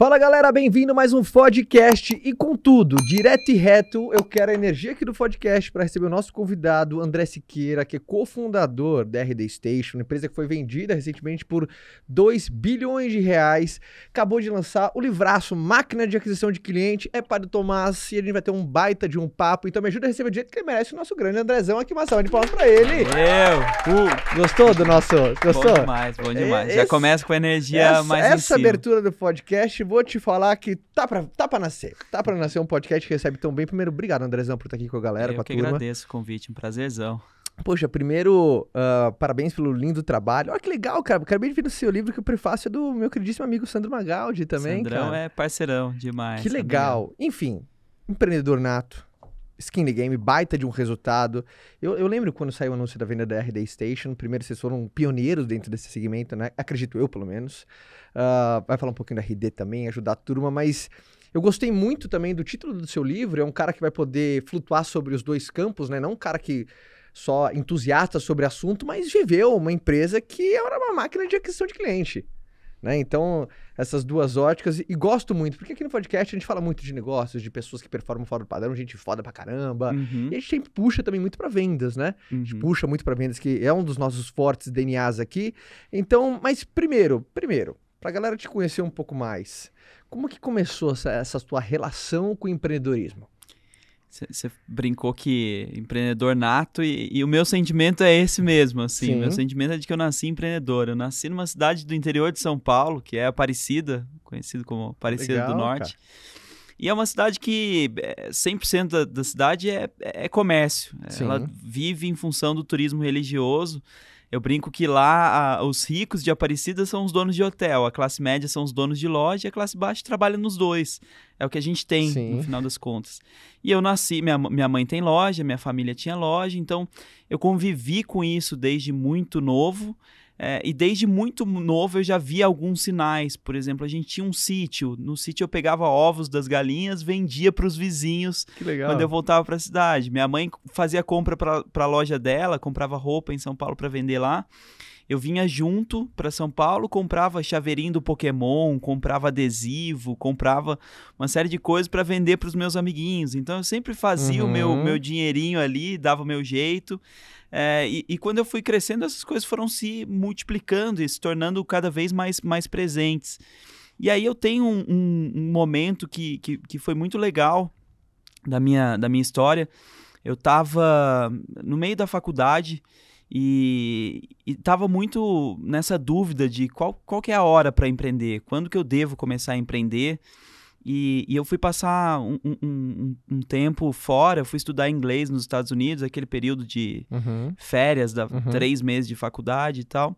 Fala galera, bem-vindo a mais um podcast e contudo, direto e reto, eu quero a energia aqui do podcast para receber o nosso convidado André Siqueira, que é cofundador da RD Station, uma empresa que foi vendida recentemente por 2 bilhões de reais. Acabou de lançar o livraço Máquina de Aquisição de Cliente, é para o Tomás e a gente vai ter um baita de um papo, então me ajuda a receber do jeito que ele merece o nosso grande Andrezão aqui, uma salva de palmas para ele. Eu, uh, Gostou do nosso? Gostou? Bom demais, bom demais. É, esse, Já começa com energia essa, mais Essa abertura do podcast vou te falar que tá pra, tá pra nascer. Tá pra nascer um podcast que recebe tão bem. Primeiro, obrigado, Andrezão, por estar aqui com a galera, Eu com a que turma. agradeço o convite, um prazerzão. Poxa, primeiro, uh, parabéns pelo lindo trabalho. Olha que legal, cara. Acabei de vir no seu livro que o prefácio é do meu queridíssimo amigo Sandro Magaldi também. Sandrão cara. é parceirão demais. Que legal. Também. Enfim, empreendedor nato skin the game, baita de um resultado. Eu, eu lembro quando saiu o anúncio da venda da RD Station, primeiro vocês foram pioneiros dentro desse segmento, né? Acredito eu, pelo menos. Uh, vai falar um pouquinho da RD também, ajudar a turma, mas eu gostei muito também do título do seu livro, é um cara que vai poder flutuar sobre os dois campos, né? Não um cara que só entusiasta sobre assunto, mas viveu uma empresa que era uma máquina de aquisição de cliente. Né? Então, essas duas óticas, e gosto muito, porque aqui no podcast a gente fala muito de negócios, de pessoas que performam fora do padrão, gente foda pra caramba. Uhum. E a gente sempre puxa também muito para vendas, né? Uhum. A gente uhum. puxa muito para vendas, que é um dos nossos fortes DNAs aqui. Então, mas primeiro, primeiro, pra galera te conhecer um pouco mais, como que começou essa, essa tua relação com o empreendedorismo? Você brincou que empreendedor nato e, e, o meu sentimento é esse mesmo, assim. Sim. Meu sentimento é de que eu nasci empreendedor. Eu nasci numa cidade do interior de São Paulo, que é Aparecida, conhecido como Aparecida Legal, do Norte. Cara. E é uma cidade que 100% é, da, da cidade é, é comércio. Sim. Ela vive em função do turismo religioso. Eu brinco que lá a, os ricos de Aparecida são os donos de hotel, a classe média são os donos de loja e a classe baixa trabalha nos dois. É o que a gente tem, Sim. no final das contas. E eu nasci, minha, minha mãe tem loja, minha família tinha loja, então eu convivi com isso desde muito novo. É, e desde muito novo eu já via alguns sinais. Por exemplo, a gente tinha um sítio. No sítio eu pegava ovos das galinhas, vendia para os vizinhos quando eu voltava para a cidade. Minha mãe fazia compra para a loja dela, comprava roupa em São Paulo para vender lá eu vinha junto para São Paulo, comprava chaveirinho do Pokémon, comprava adesivo, comprava uma série de coisas para vender para os meus amiguinhos. Então eu sempre fazia uhum. o meu, uhum. meu dinheirinho ali, dava o meu jeito. É, e, e, quando eu fui crescendo, essas coisas foram se multiplicando e se tornando cada vez mais, mais presentes. E aí eu tenho um, um, um momento que, que, que foi muito legal da minha, da minha história. Eu estava no meio da faculdade e estava muito nessa dúvida de qual, qual que é a hora para empreender, quando que eu devo começar a empreender. E, e eu fui passar um, um, um, um, tempo fora, fui estudar inglês nos Estados Unidos, aquele período de uhum. férias, da, uhum. três meses de faculdade e tal.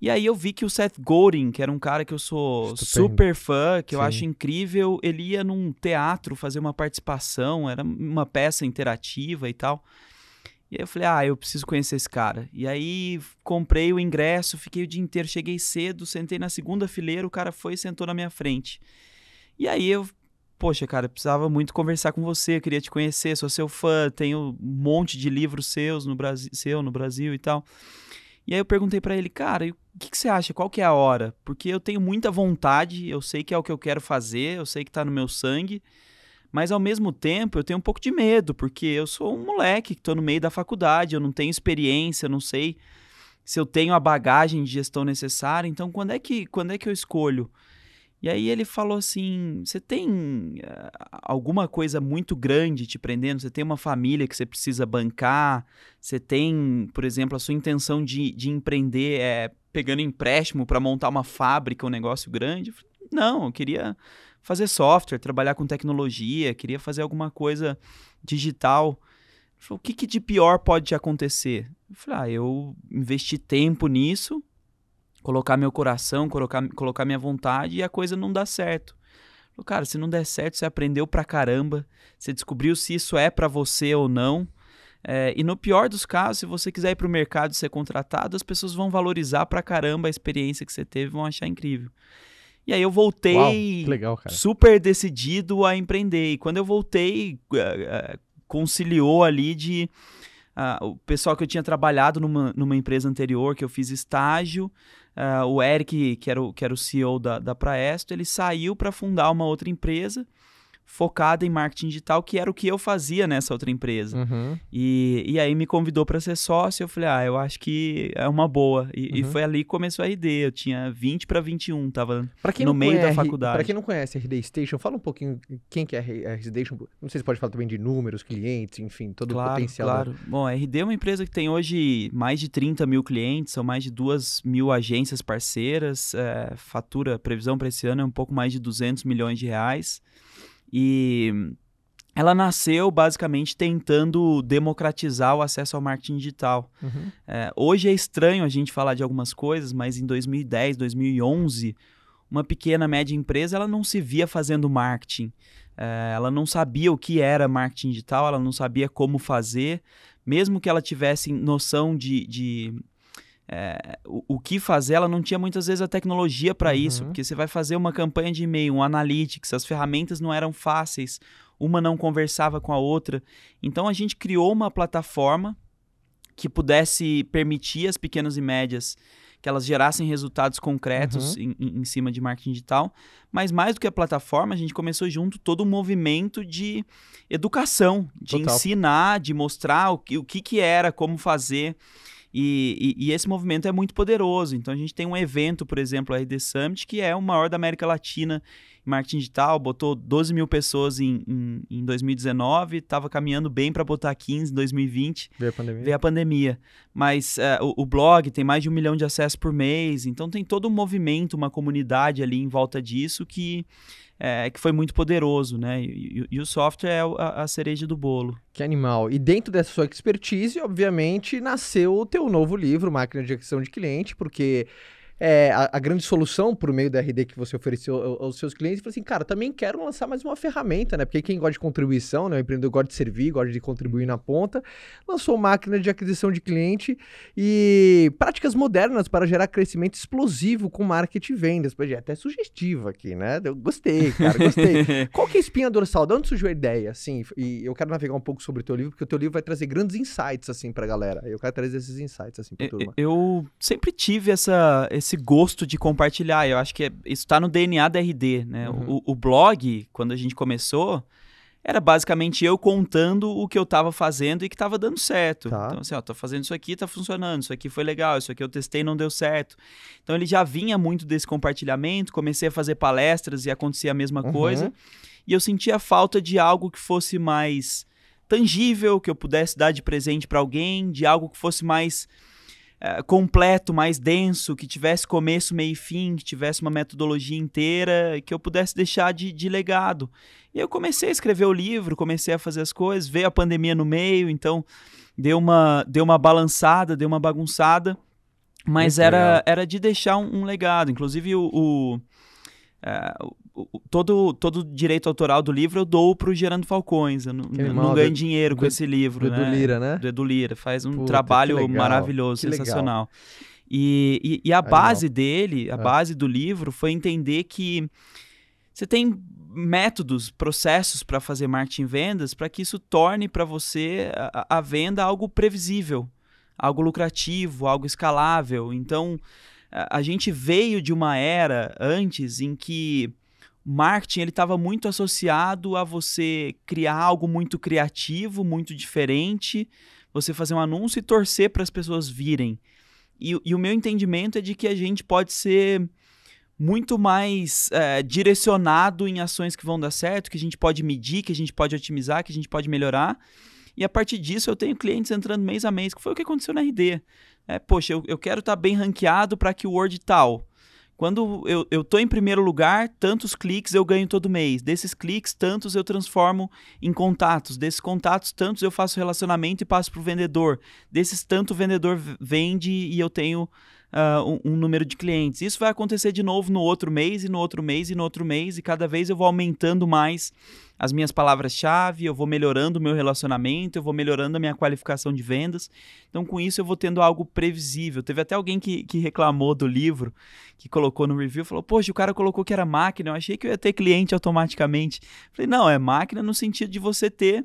E aí eu vi que o Seth Godin, que era um cara que eu sou Estupendo. super fã, que Sim. eu acho incrível, ele ia num teatro fazer uma participação, era uma peça interativa e tal. E aí eu falei, ah, eu preciso conhecer esse cara. E aí comprei o ingresso, fiquei o dia inteiro, cheguei cedo, sentei na segunda fileira, o cara foi e sentou na minha frente. E aí eu, poxa, cara, precisava muito conversar com você, queria te conhecer, sou seu fã, tenho um monte de livros seus no Brasil, seu no Brasil e tal. E aí eu perguntei para ele, cara, o que, que, você acha? Qual que é a hora? Porque eu tenho muita vontade, eu sei que é o que eu quero fazer, eu sei que tá no meu sangue mas ao mesmo tempo eu tenho um pouco de medo, porque eu sou um moleque que estou no meio da faculdade, eu não tenho experiência, eu não sei se eu tenho a bagagem de gestão necessária, então quando é que, quando é que eu escolho? E aí ele falou assim: você tem eh, alguma coisa muito grande te prendendo? Você tem uma família que você precisa bancar? Você tem, por exemplo, a sua intenção de, de empreender é, pegando empréstimo para montar uma fábrica, um negócio grande? Não, eu queria fazer software, trabalhar com tecnologia, queria fazer alguma coisa digital. o que, que, de pior pode acontecer? Eu falei, ah, eu investi tempo nisso, colocar meu coração, colocar, colocar minha vontade e a coisa não dá certo. Falei, cara, se não der certo, você aprendeu pra caramba, você descobriu se isso é para você ou não. É, e no pior dos casos, se você quiser ir para o mercado e ser contratado, as pessoas vão valorizar pra caramba a experiência que você teve, vão achar incrível. E aí eu voltei Uau, legal, super decidido a empreender. E quando eu voltei, eh, eh, conciliou ali de uh, o pessoal que eu tinha trabalhado numa, numa empresa anterior, que eu fiz estágio. Uh, o Eric, que era o, que era o CEO da, da Praesto, ele saiu para fundar uma outra empresa focada em marketing digital, que era o que eu fazia nessa outra empresa. Uhum. E, e aí me convidou para ser sócio, eu falei, ah, eu acho que é uma boa. E, uhum. e foi ali que começou a RD, eu tinha 20 para 21, tava no meio conhece, da faculdade. Para quem não conhece a RD Station, fala um pouquinho quem que é a RD Station, não sei se pode falar também de números, clientes, enfim, todo claro, o potencial. Claro, Bom, a RD é uma empresa que tem hoje mais de 30 mil clientes, são mais de 2 mil agências parceiras, é, fatura, previsão para esse ano é um pouco mais de 200 milhões de reais. E ela nasceu basicamente tentando democratizar o acesso ao marketing digital. Uhum. É, hoje é estranho a gente falar de algumas coisas, mas em 2010, 2011, uma pequena, média empresa ela não se via fazendo marketing. É, ela não sabia o que era marketing digital, ela não sabia como fazer. Mesmo que ela tivesse noção de, de é, o, o, que fazer, ela não tinha muitas vezes a tecnologia para uhum. isso, porque você vai fazer uma campanha de e-mail, um analytics, as ferramentas não eram fáceis, uma não conversava com a outra. Então a gente criou uma plataforma que pudesse permitir às pequenas e médias que elas gerassem resultados concretos uhum. em, em, cima de marketing digital. Mas mais do que a plataforma, a gente começou junto todo um movimento de educação, de Total. ensinar, de mostrar o, que, o que, que era, como fazer. E, e, e, esse movimento é muito poderoso. Então a gente tem um evento, por exemplo, a RD Summit, que é o maior da América Latina em marketing digital, botou 12 mil pessoas em, em, em 2019, estava caminhando bem para botar 15 em 2020. Veio a pandemia. Veio a pandemia. Mas uh, o, o, blog tem mais de um milhão de acessos por mês, então tem todo um movimento, uma comunidade ali em volta disso que é, que foi muito poderoso, né? E, e, e o software é a, a, cereja do bolo. Que animal. E dentro dessa sua expertise, obviamente, nasceu o teu novo livro, Máquina de Gestão de Cliente, porque é, a, a, grande solução por meio da RD que você ofereceu aos, seus clientes, falou assim, cara, também quero lançar mais uma ferramenta, né? Porque quem gosta de contribuição, né? O empreendedor gosta de servir, gosta de contribuir na ponta, lançou máquina de aquisição de cliente e práticas modernas para gerar crescimento explosivo com marketing e vendas. Pois é, até sugestiva aqui, né? Eu gostei, cara, gostei. Qual que é a espinha dorsal? De onde surgiu a ideia, assim? E eu quero navegar um pouco sobre o teu livro, porque o teu livro vai trazer grandes insights, assim, pra galera. Eu quero trazer esses insights, assim, pra turma. Eu sempre tive essa esse gosto de compartilhar. Eu acho que é, isso está no DNA da RD, né? Uhum. O, o, blog, quando a gente começou, era basicamente eu contando o que eu estava fazendo e que estava dando certo. Tá. Então, assim, ó, tô fazendo isso aqui, tá funcionando, isso aqui foi legal, isso aqui eu testei não deu certo. Então, ele já vinha muito desse compartilhamento, comecei a fazer palestras e acontecia a mesma uhum. coisa. E eu sentia falta de algo que fosse mais tangível, que eu pudesse dar de presente para alguém, de algo que fosse mais eh, completo, mais denso, que tivesse começo, meio e fim, que tivesse uma metodologia inteira, que eu pudesse deixar de, de legado. E eu comecei a escrever o livro, comecei a fazer as coisas, veio a pandemia no meio, então deu uma, deu uma balançada, deu uma bagunçada, mas era, era de deixar um, um legado. Inclusive o, o Uh, todo, todo direito autoral do livro eu dou pro Gerando Falcões. Eu não, irmão, não ganho do, dinheiro com do, esse livro, do né? Edu Lira, né? Do Edu Lira. Faz um Puta, trabalho maravilhoso, sensacional. E, e, e, a base dele, a é. base do livro, foi entender que você tem métodos, processos para fazer marketing vendas para que isso torne para você a, a venda algo previsível, algo lucrativo, algo escalável. Então, a gente veio de uma era antes em que marketing ele estava muito associado a você criar algo muito criativo, muito diferente, você fazer um anúncio e torcer para as pessoas virem. E, e, o meu entendimento é de que a gente pode ser muito mais é, direcionado em ações que vão dar certo, que a gente pode medir, que a gente pode otimizar, que a gente pode melhorar. E a partir disso eu tenho clientes entrando mês a mês, que foi o que aconteceu na RD. É, poxa, eu, eu quero estar tá bem ranqueado para que o Word tal quando eu, eu tô em primeiro lugar, tantos cliques eu ganho todo mês. Desses cliques, tantos eu transformo em contatos. Desses contatos, tantos eu faço relacionamento e passo para o vendedor. Desses, tanto o vendedor vende e eu tenho Uh, um, um, número de clientes. Isso vai acontecer de novo no outro mês, e no outro mês, e no outro mês, e cada vez eu vou aumentando mais as minhas palavras-chave, eu vou melhorando o meu relacionamento, eu vou melhorando a minha qualificação de vendas. Então, com isso, eu vou tendo algo previsível. Teve até alguém que, que reclamou do livro, que colocou no review, falou: Poxa, o cara colocou que era máquina, eu achei que eu ia ter cliente automaticamente. Falei: Não, é máquina no sentido de você ter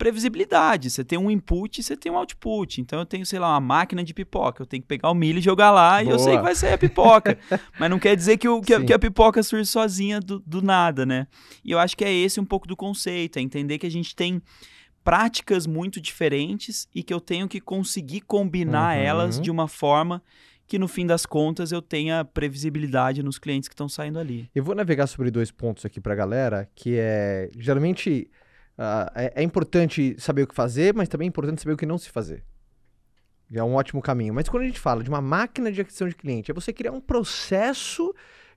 previsibilidade. Você tem um input e você tem um output. Então eu tenho, sei lá, uma máquina de pipoca. Eu tenho que pegar o milho e jogar lá Boa. e eu sei que vai sair a pipoca. Mas não quer dizer que, o, que, a, que a, pipoca surge sozinha do, do nada, né? E eu acho que é esse um pouco do conceito, é entender que a gente tem práticas muito diferentes e que eu tenho que conseguir combinar uhum. elas de uma forma que no fim das contas eu tenha previsibilidade nos clientes que estão saindo ali. Eu vou navegar sobre dois pontos aqui para a galera, que é geralmente Uh, é, é, importante saber o que fazer, mas também é importante saber o que não se fazer. É um ótimo caminho. Mas quando a gente fala de uma máquina de aquisição de cliente, é você criar um processo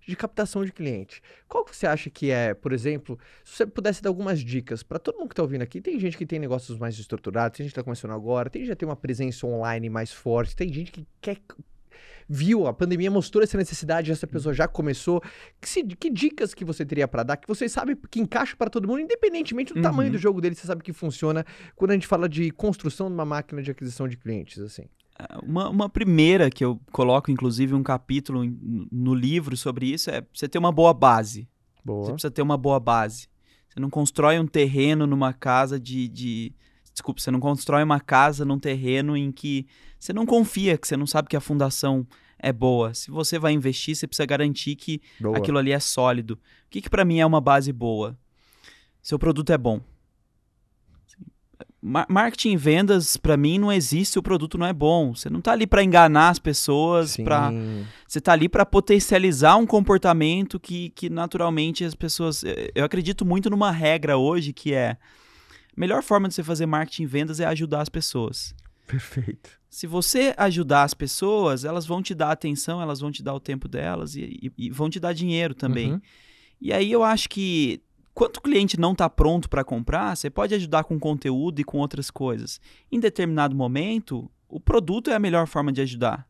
de captação de cliente. Qual que você acha que é, por exemplo, se você pudesse dar algumas dicas para todo mundo que está ouvindo aqui? Tem gente que tem negócios mais estruturados, tem gente que está começando agora, tem gente que já tem uma presença online mais forte, tem gente que quer viu, a pandemia mostrou essa necessidade, essa pessoa já começou. Que, se, que dicas que você teria para dar, que você sabe que encaixa para todo mundo, independentemente do uhum. tamanho do uhum. jogo dele, você sabe que funciona quando a gente fala de construção de uma máquina de aquisição de clientes, assim? É, uma, uma primeira que eu coloco, inclusive, um capítulo no livro sobre isso é você ter uma boa base. Boa. Você precisa ter uma boa base. Você não constrói um terreno numa casa de, de. Desculpa, você não constrói uma casa num terreno em que você não confia, que você não sabe que a fundação é boa. Se você vai investir, você precisa garantir que boa. aquilo ali é sólido. O que, que para mim é uma base boa? Seu produto é bom. Marketing e vendas, para mim, não existe se o produto não é bom. Você não tá ali para enganar as pessoas, para você tá ali para potencializar um comportamento que, que naturalmente as pessoas. Eh, eu acredito muito numa regra hoje que é: a melhor forma de você fazer marketing e vendas é ajudar as pessoas. Perfeito. Se você ajudar as pessoas, elas vão te dar atenção, elas vão te dar o tempo delas e, e, e vão te dar dinheiro também. Uhum. E aí eu acho que quando o cliente não está pronto para comprar, você pode ajudar com conteúdo e com outras coisas. Em determinado momento, o produto é a melhor forma de ajudar.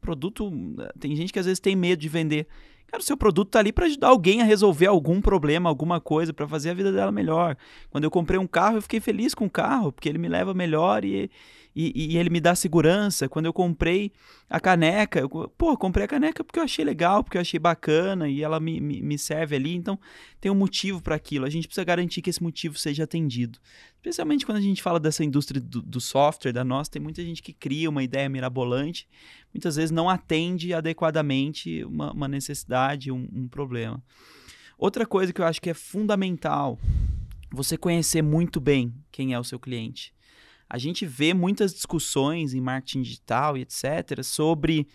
Produto, tem gente que às vezes tem medo de vender. Cara, o seu produto está ali para ajudar alguém a resolver algum problema, alguma coisa, para fazer a vida dela melhor. Quando eu comprei um carro, eu fiquei feliz com o carro, porque ele me leva melhor e e, e, ele me dá segurança. Quando eu comprei a caneca, eu, pô, comprei a caneca porque eu achei legal, porque eu achei bacana e ela me, me, me serve ali. Então tem um motivo para aquilo. A gente precisa garantir que esse motivo seja atendido. Especialmente quando a gente fala dessa indústria do, do software, da nossa, tem muita gente que cria uma ideia mirabolante, muitas vezes não atende adequadamente uma, uma necessidade, um, um problema. Outra coisa que eu acho que é fundamental você conhecer muito bem quem é o seu cliente a gente vê muitas discussões em marketing digital e etc sobre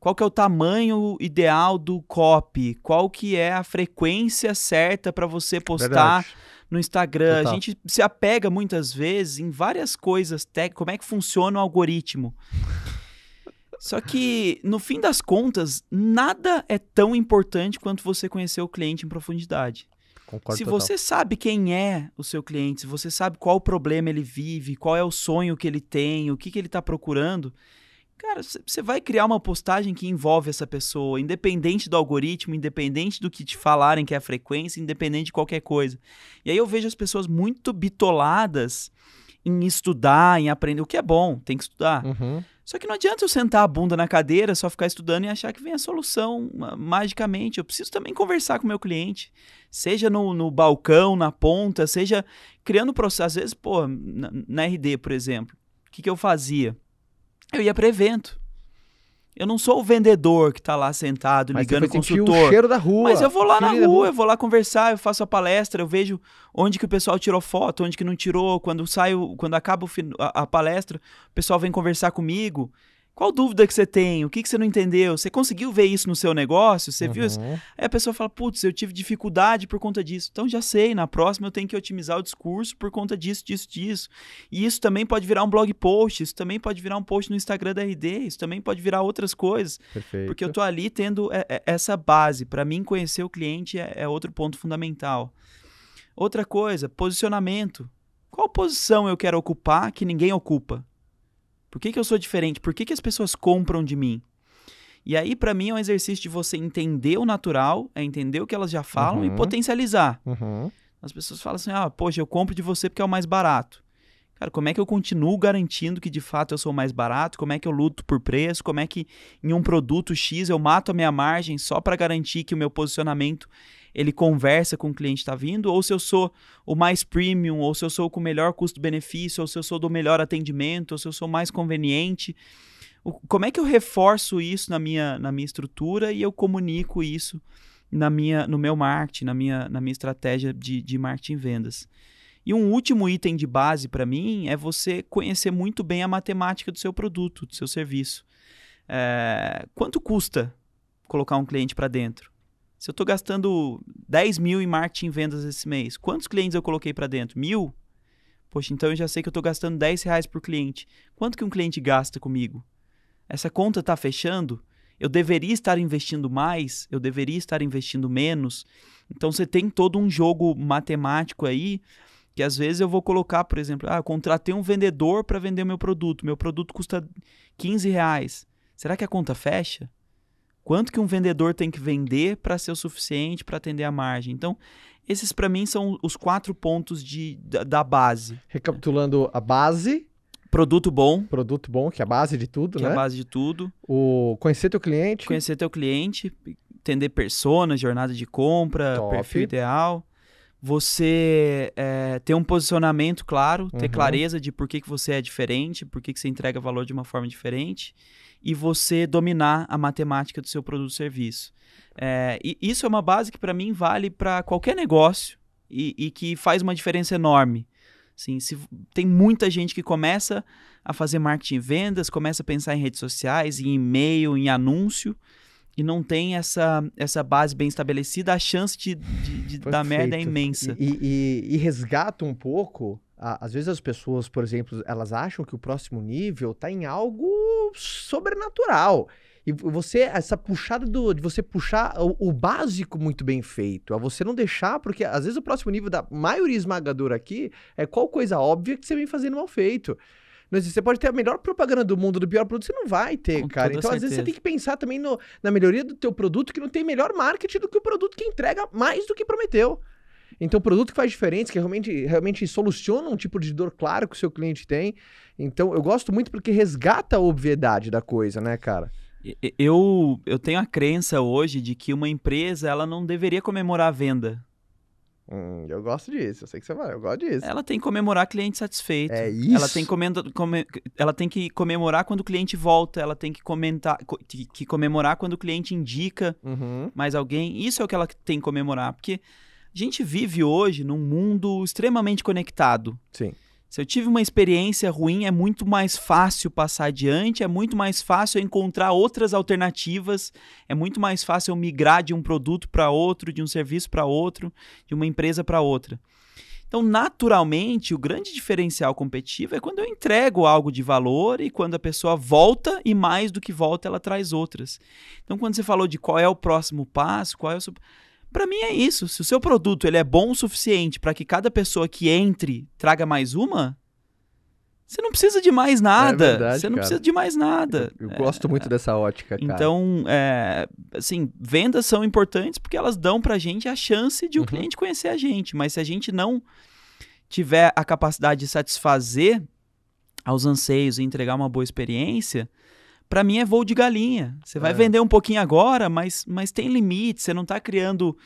qual que é o tamanho ideal do copy, qual que é a frequência certa para você postar Verdade. no Instagram. Total. A gente se apega muitas vezes em várias coisas, tech, como é que funciona o algoritmo. Só que, no fim das contas, nada é tão importante quanto você conhecer o cliente em profundidade. Concordo se total. você sabe quem é o seu cliente, se você sabe qual problema ele vive, qual é o sonho que ele tem, o que, que ele está procurando, cara, você vai criar uma postagem que envolve essa pessoa, independente do algoritmo, independente do que te falarem que é a frequência, independente de qualquer coisa. E aí eu vejo as pessoas muito bitoladas em estudar, em aprender, o que é bom, tem que estudar. Uhum. Só que não adianta eu sentar a bunda na cadeira, só ficar estudando e achar que vem a solução magicamente. Eu preciso também conversar com o meu cliente, seja no, no balcão, na ponta, seja criando processo. Às vezes, pô, na, na RD, por exemplo, o que, que eu fazia? Eu ia para evento. Eu não sou o vendedor que está lá sentado mas ligando o consultor. O cheiro da rua. Mas eu vou lá na rua, rua, eu vou lá conversar, eu faço a palestra, eu vejo onde que o pessoal tirou foto, onde que não tirou, quando saio, quando acaba a, a palestra, o pessoal vem conversar comigo. Qual dúvida que você tem? O que, que você não entendeu? Você conseguiu ver isso no seu negócio? Você uhum. viu isso? Uhum. Aí a pessoa fala: putz, eu tive dificuldade por conta disso. Então já sei, na próxima eu tenho que otimizar o discurso por conta disso, disso, disso. E isso também pode virar um blog post, isso também pode virar um post no Instagram da RD, isso também pode virar outras coisas. Perfeito. Porque eu tô ali tendo é, é, essa base. Para mim, conhecer o cliente é, é outro ponto fundamental. Outra coisa, posicionamento. Qual posição eu quero ocupar que ninguém ocupa? Por que, que eu sou diferente? Por que, que as pessoas compram de mim? E aí, para mim, é um exercício de você entender o natural, é entender o que elas já falam uhum. e potencializar. Uhum. As pessoas falam assim: ah, poxa, eu compro de você porque é o mais barato. Cara, como é que eu continuo garantindo que de fato eu sou mais barato? Como é que eu luto por preço? Como é que em um produto X eu mato a minha margem só para garantir que o meu posicionamento ele conversa com o cliente que está vindo, ou se eu sou o mais premium, ou se eu sou com o melhor custo-benefício, ou se eu sou do melhor atendimento, ou se eu sou mais conveniente. O, como é que eu reforço isso na minha, na minha estrutura e eu comunico isso na minha, no meu marketing, na minha, na minha estratégia de, de marketing e vendas? E um último item de base para mim é você conhecer muito bem a matemática do seu produto, do seu serviço. É, quanto custa colocar um cliente para dentro? Se eu estou gastando 10 mil em marketing e vendas esse mês, quantos clientes eu coloquei para dentro? Mil? Poxa, então eu já sei que eu estou gastando 10 reais por cliente. Quanto que um cliente gasta comigo? Essa conta está fechando? Eu deveria estar investindo mais? Eu deveria estar investindo menos? Então você tem todo um jogo matemático aí que às vezes eu vou colocar, por exemplo, ah, contratei um vendedor para vender meu produto. Meu produto custa 15 reais. Será que a conta fecha? Quanto que um vendedor tem que vender para ser o suficiente para atender a margem? Então, esses para mim são os quatro pontos de, da, da base. Recapitulando a base, Produto bom. Produto bom, que é a base de tudo, que né? é a né? base de tudo. O conhecer teu cliente. Conhecer teu cliente, entender persona, jornada de compra, Top. perfil ideal. Você é, ter um posicionamento claro, ter uhum. clareza de por que, que você é diferente, por que, que você entrega valor de uma forma diferente e você dominar a matemática do seu produto ou serviço. É, e isso é uma base que para mim vale para qualquer negócio e, e, que faz uma diferença enorme. Assim, se, tem muita gente que começa a fazer marketing e vendas, começa a pensar em redes sociais, em e-mail, em anúncio, e não tem essa, essa base bem estabelecida, a chance de, de, de dar merda é imensa. E, e, e resgata um pouco às vezes as pessoas, por exemplo, elas acham que o próximo nível está em algo sobrenatural. E você, essa puxada do, de você puxar o, o básico muito bem feito, a você não deixar, porque às vezes o próximo nível da maioria esmagadora aqui é qual coisa óbvia que você vem fazendo mal feito. Você pode ter a melhor propaganda do mundo, do pior produto, você não vai ter, Com cara. Então, certeza. às vezes, você tem que pensar também no, na melhoria do teu produto, que não tem melhor marketing do que o produto que entrega mais do que prometeu. Então, produto que faz diferença, que realmente, realmente soluciona um tipo de dor claro que o seu cliente tem. Então, eu gosto muito porque resgata a obviedade da coisa, né, cara? Eu, eu tenho a crença hoje de que uma empresa ela não deveria comemorar a venda. Hum, eu gosto disso, eu sei que você vai, eu gosto disso. Ela tem que comemorar cliente satisfeito. É isso. Ela tem, comendo, come, ela tem que comemorar quando o cliente volta, ela tem que, comentar, que comemorar quando o cliente indica uhum. mais alguém. Isso é o que ela tem que comemorar, porque a gente vive hoje num mundo extremamente conectado. Sim. Se eu tive uma experiência ruim, é muito mais fácil passar adiante, é muito mais fácil encontrar outras alternativas, é muito mais fácil migrar de um produto para outro, de um serviço para outro, de uma empresa para outra. Então, naturalmente, o grande diferencial competitivo é quando eu entrego algo de valor e quando a pessoa volta e mais do que volta, ela traz outras. Então, quando você falou de qual é o próximo passo, qual é o para mim é isso. Se o seu produto ele é bom o suficiente para que cada pessoa que entre traga mais uma, você não precisa de mais é nada. É verdade, você não cara. precisa de mais nada. Eu, eu gosto é, muito dessa ótica, cara. Então, é, assim, vendas são importantes porque elas dão pra gente a chance de o um uhum. cliente conhecer a gente. Mas se a gente não tiver a capacidade de satisfazer aos anseios e entregar uma boa experiência, para mim é voo de galinha. Você vai é. vender um pouquinho agora, mas, mas tem limite, você não está criando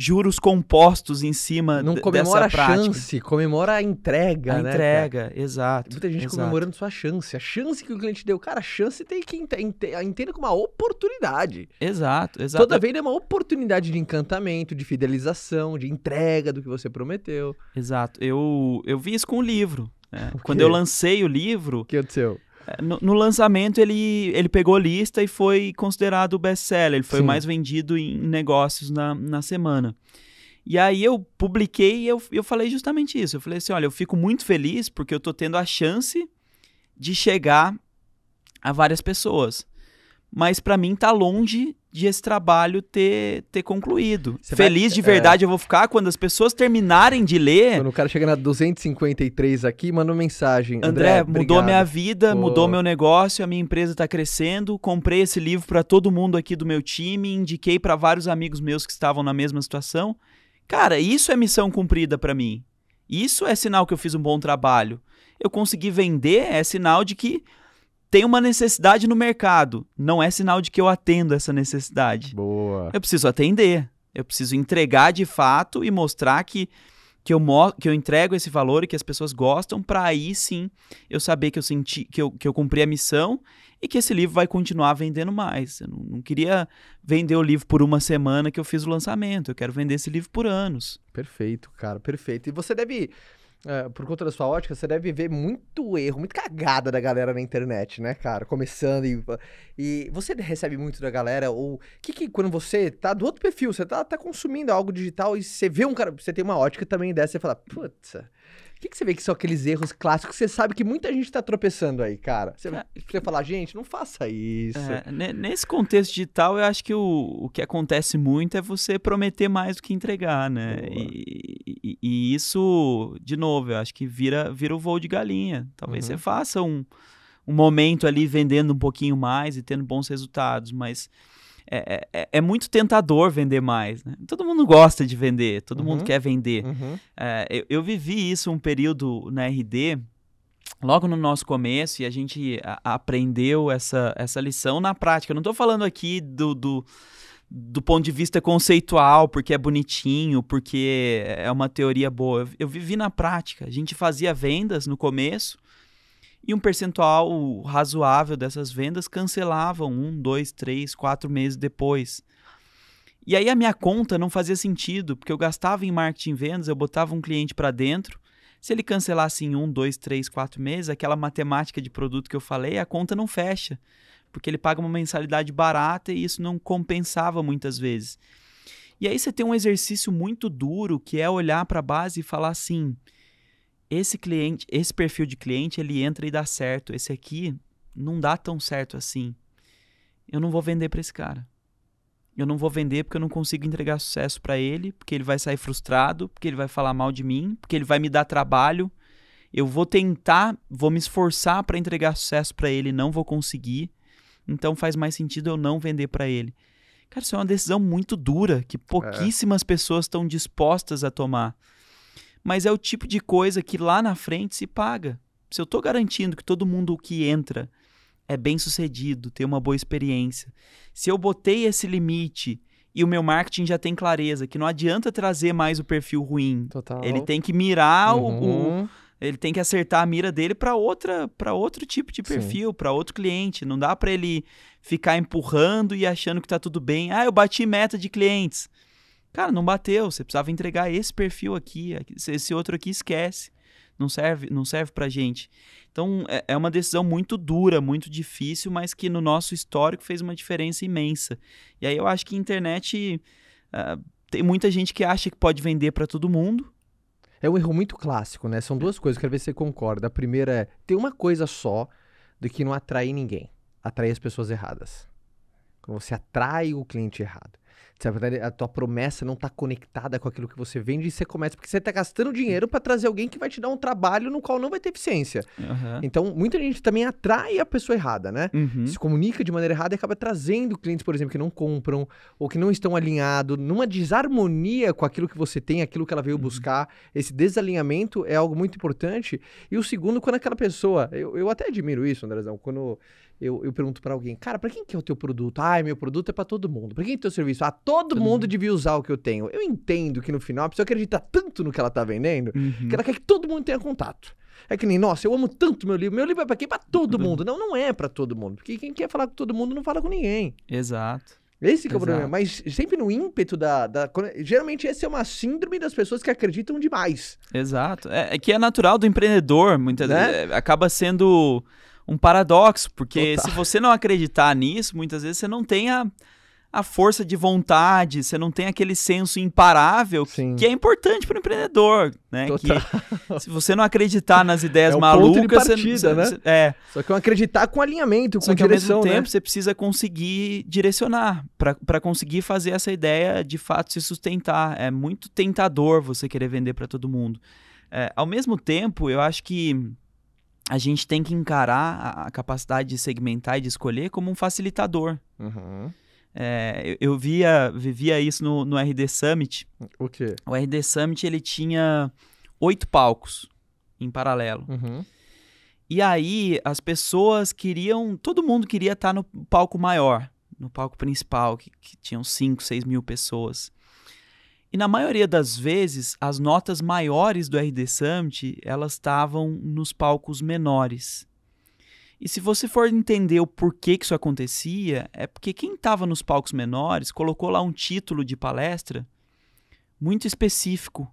juros compostos em cima não comemora dessa prática. a chance, comemora a entrega, a né? entrega, cara? exato. muita gente exato. comemorando sua chance, a chance que o cliente deu. Cara, a chance tem que entender como uma oportunidade. Exato, exato. Toda vez é uma oportunidade de encantamento, de fidelização, de entrega do que você prometeu. Exato. Eu eu vi isso com o livro. Né? O Quando eu lancei o livro... O que aconteceu? No, no, lançamento, ele, ele pegou lista e foi considerado best-seller. Ele foi Sim. mais vendido em negócios na, na semana. E aí eu publiquei e eu, eu falei justamente isso. Eu falei assim, olha, eu fico muito feliz porque eu estou tendo a chance de chegar a várias pessoas mas para mim tá longe de esse trabalho ter, ter concluído. Você Feliz vai, de é. verdade é... eu vou ficar quando as pessoas terminarem de ler. Quando o cara chega na 253 aqui, manda uma mensagem. André, André mudou minha vida, Pô. mudou meu negócio, a minha empresa tá crescendo. Comprei esse livro para todo mundo aqui do meu time, indiquei para vários amigos meus que estavam na mesma situação. Cara, isso é missão cumprida para mim. Isso é sinal que eu fiz um bom trabalho. Eu consegui vender, é sinal de que tem uma necessidade no mercado. Não é sinal de que eu atendo essa necessidade. Boa. Eu preciso atender. Eu preciso entregar de fato e mostrar que, que, eu, que eu entrego esse valor e que as pessoas gostam, para aí sim eu saber que eu senti que eu, que eu cumpri a missão e que esse livro vai continuar vendendo mais. Eu não, não queria vender o livro por uma semana que eu fiz o lançamento. Eu quero vender esse livro por anos. Perfeito, cara, perfeito. E você deve é, por conta da sua ótica, você deve ver muito erro, muito cagada da galera na internet, né, cara? Começando e. E você recebe muito da galera, ou. que que quando você tá do outro perfil, você tá, tá consumindo algo digital e você vê um cara. Você tem uma ótica também dessa e fala, putz. O que, que, você vê que são aqueles erros clássicos você sabe que muita gente está tropeçando aí, cara? Você, é. fala, gente, não faça isso. É, nesse contexto digital, eu acho que o, o que acontece muito é você prometer mais do que entregar, né? E, e, e, isso, de novo, eu acho que vira, vira o voo de galinha. Talvez uhum. você faça um, um momento ali vendendo um pouquinho mais e tendo bons resultados, mas é é, é, é, muito tentador vender mais. Né? Todo mundo gosta de vender, todo uhum. mundo quer vender. Uhum. É, eu, eu, vivi isso um período na RD, logo no nosso começo, e a gente a, aprendeu essa, essa lição na prática. Eu não estou falando aqui do, do do ponto de vista conceitual, porque é bonitinho, porque é uma teoria boa. Eu, eu, vivi na prática. A gente fazia vendas no começo e um percentual razoável dessas vendas cancelavam um, dois, três, quatro meses depois. E aí a minha conta não fazia sentido, porque eu gastava em marketing e vendas, eu botava um cliente para dentro. Se ele cancelasse em um, dois, três, quatro meses, aquela matemática de produto que eu falei, a conta não fecha, porque ele paga uma mensalidade barata e isso não compensava muitas vezes. E aí você tem um exercício muito duro que é olhar para a base e falar assim: esse cliente, esse perfil de cliente, ele entra e dá certo. Esse aqui não dá tão certo assim. Eu não vou vender para esse cara. Eu não vou vender porque eu não consigo entregar sucesso para ele, porque ele vai sair frustrado, porque ele vai falar mal de mim, porque ele vai me dar trabalho. Eu vou tentar, vou me esforçar para entregar sucesso para ele, não vou conseguir. Então faz mais sentido eu não vender para ele. Cara, isso é uma decisão muito dura que é. pouquíssimas é. pessoas estão dispostas a tomar mas é o tipo de coisa que lá na frente se paga. Se eu estou garantindo que todo mundo que entra é bem sucedido, tem uma boa experiência, se eu botei esse limite e o meu marketing já tem clareza que não adianta trazer mais o perfil ruim. Total. Ele tem que mirar uhum. o, o, uhum. ele tem que acertar a mira dele para outra, para outro tipo de perfil, para outro cliente. Não dá para ele ficar empurrando e achando que está tudo bem. Ah, eu bati meta de clientes. Cara, não bateu, você precisava entregar esse perfil aqui, esse outro aqui esquece. Não serve, não serve pra gente. Então, é, é, uma decisão muito dura, muito difícil, mas que no nosso histórico fez uma diferença imensa. E aí eu acho que a internet. Uh, tem muita gente que acha que pode vender para todo mundo, é um erro muito clássico, né? São duas coisas, quero ver se você concorda. A primeira é ter uma coisa só do que não atrair ninguém. Atrair as pessoas erradas. Quando você atrai o cliente errado se a tua promessa não tá conectada com aquilo que você vende e você começa, porque você tá gastando dinheiro para trazer alguém que vai te dar um trabalho no qual não vai ter eficiência. Uhum. Então, muita gente também atrai a pessoa errada, né? Uhum. Se comunica de maneira errada e acaba trazendo clientes, por exemplo, que não compram ou que não estão alinhados, numa desarmonia com aquilo que você tem, aquilo que ela veio uhum. buscar. Esse desalinhamento é algo muito importante. E o segundo, quando aquela pessoa, eu, eu até admiro isso, Andrezão, quando eu, eu pergunto para alguém, cara, para quem que é o teu produto? Ah, meu produto é para todo mundo. Para quem é o teu serviço? Ah, todo, todo mundo, mundo, devia usar o que eu tenho. Eu entendo que no final a pessoa acredita tanto no que ela tá vendendo, uhum. que ela quer que todo mundo tenha contato. É que nem, nossa, eu amo tanto meu livro. Meu livro é pra quem? Pra todo uhum. mundo. Não, não é para todo mundo. Porque quem quer falar com todo mundo não fala com ninguém. Exato. Esse é o problema. Mas sempre no ímpeto da, da, Geralmente essa é uma síndrome das pessoas que acreditam demais. Exato. É, é que é natural do empreendedor, muitas né? vezes. Eh, é, acaba sendo um paradoxo, porque Total. se você não acreditar nisso, muitas vezes você não tem a, a força de vontade, você não tem aquele senso imparável que, que é importante para o empreendedor, né? Total. Que, se você não acreditar nas ideias é malucas, partida, você, né? Você, é. Só que eu é acreditar com alinhamento, com Só que direção, ao mesmo né? tempo né? você precisa conseguir direcionar para conseguir fazer essa ideia de fato se sustentar. É muito tentador você querer vender para todo mundo. É, ao mesmo tempo, eu acho que a gente tem que encarar a capacidade de segmentar e de escolher como um facilitador. Uhum. É, eu, eu, via, vivia isso no, no RD Summit. O quê? O RD Summit ele tinha oito palcos em paralelo. Uhum. E aí as pessoas queriam, todo mundo queria estar no palco maior, no palco principal, que, que tinham cinco seis mil pessoas. E na maioria das vezes, as notas maiores do RD Summit, elas estavam nos palcos menores. E se você for entender o porquê que isso acontecia, é porque quem estava nos palcos menores colocou lá um título de palestra muito específico.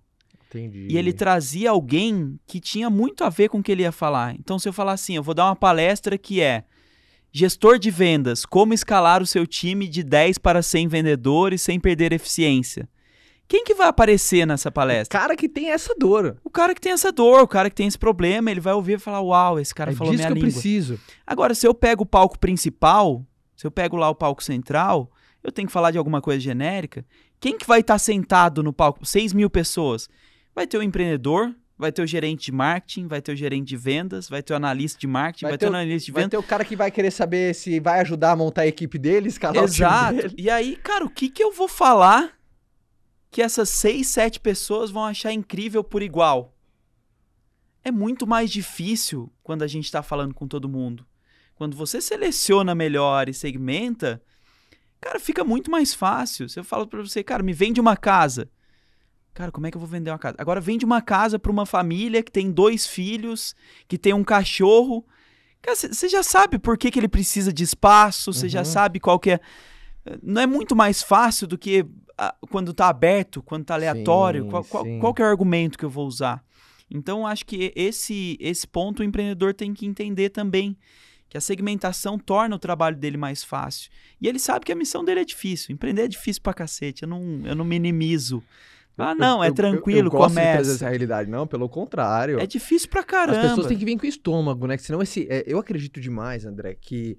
Entendi. E ele trazia alguém que tinha muito a ver com o que ele ia falar. Então, se eu falar assim, eu vou dar uma palestra que é Gestor de vendas, como escalar o seu time de 10 para 100 vendedores sem perder eficiência. Quem que vai aparecer nessa palestra? O cara que tem essa dor. O cara que tem essa dor, o cara que tem esse problema, ele vai ouvir e falar: "Uau, esse cara é falou disso minha que língua". eu preciso. Agora, se eu pego o palco principal, se eu pego lá o palco central, eu tenho que falar de alguma coisa genérica. Quem que vai estar tá sentado no palco? 6 mil pessoas. Vai ter o um empreendedor, vai ter o gerente de marketing, vai ter o gerente de vendas, vai ter o analista de marketing, vai, vai ter o analista de vendas. Vai ter o cara que vai querer saber se vai ajudar a montar a equipe dele, escalar Exato. o time dele. E aí, cara, o que que eu vou falar que essas seis, sete pessoas vão achar incrível por igual. É muito mais difícil quando a gente está falando com todo mundo. Quando você seleciona melhor e segmenta, cara, fica muito mais fácil. Se eu falo para você, cara, me vende uma casa. Cara, como é que eu vou vender uma casa? Agora vende uma casa para uma família que tem dois filhos, que tem um cachorro. Cara, você já sabe por que, que ele precisa de espaço, você uhum. já sabe qual que é. Não é muito mais fácil do que quando tá aberto, quando tá aleatório, sim, qual, qual, sim. qual, que é o argumento que eu vou usar? Então, acho que esse, esse ponto o empreendedor tem que entender também, que a segmentação torna o trabalho dele mais fácil. E ele sabe que a missão dele é difícil, empreender é difícil pra cacete, eu não, eu não minimizo. Ah, não, eu, é tranquilo, eu, eu gosto começa. Não trazer essa realidade, não, pelo contrário. É difícil pra caramba. As pessoas têm que vir com o estômago, né? Que senão esse. É, eu acredito demais, André, que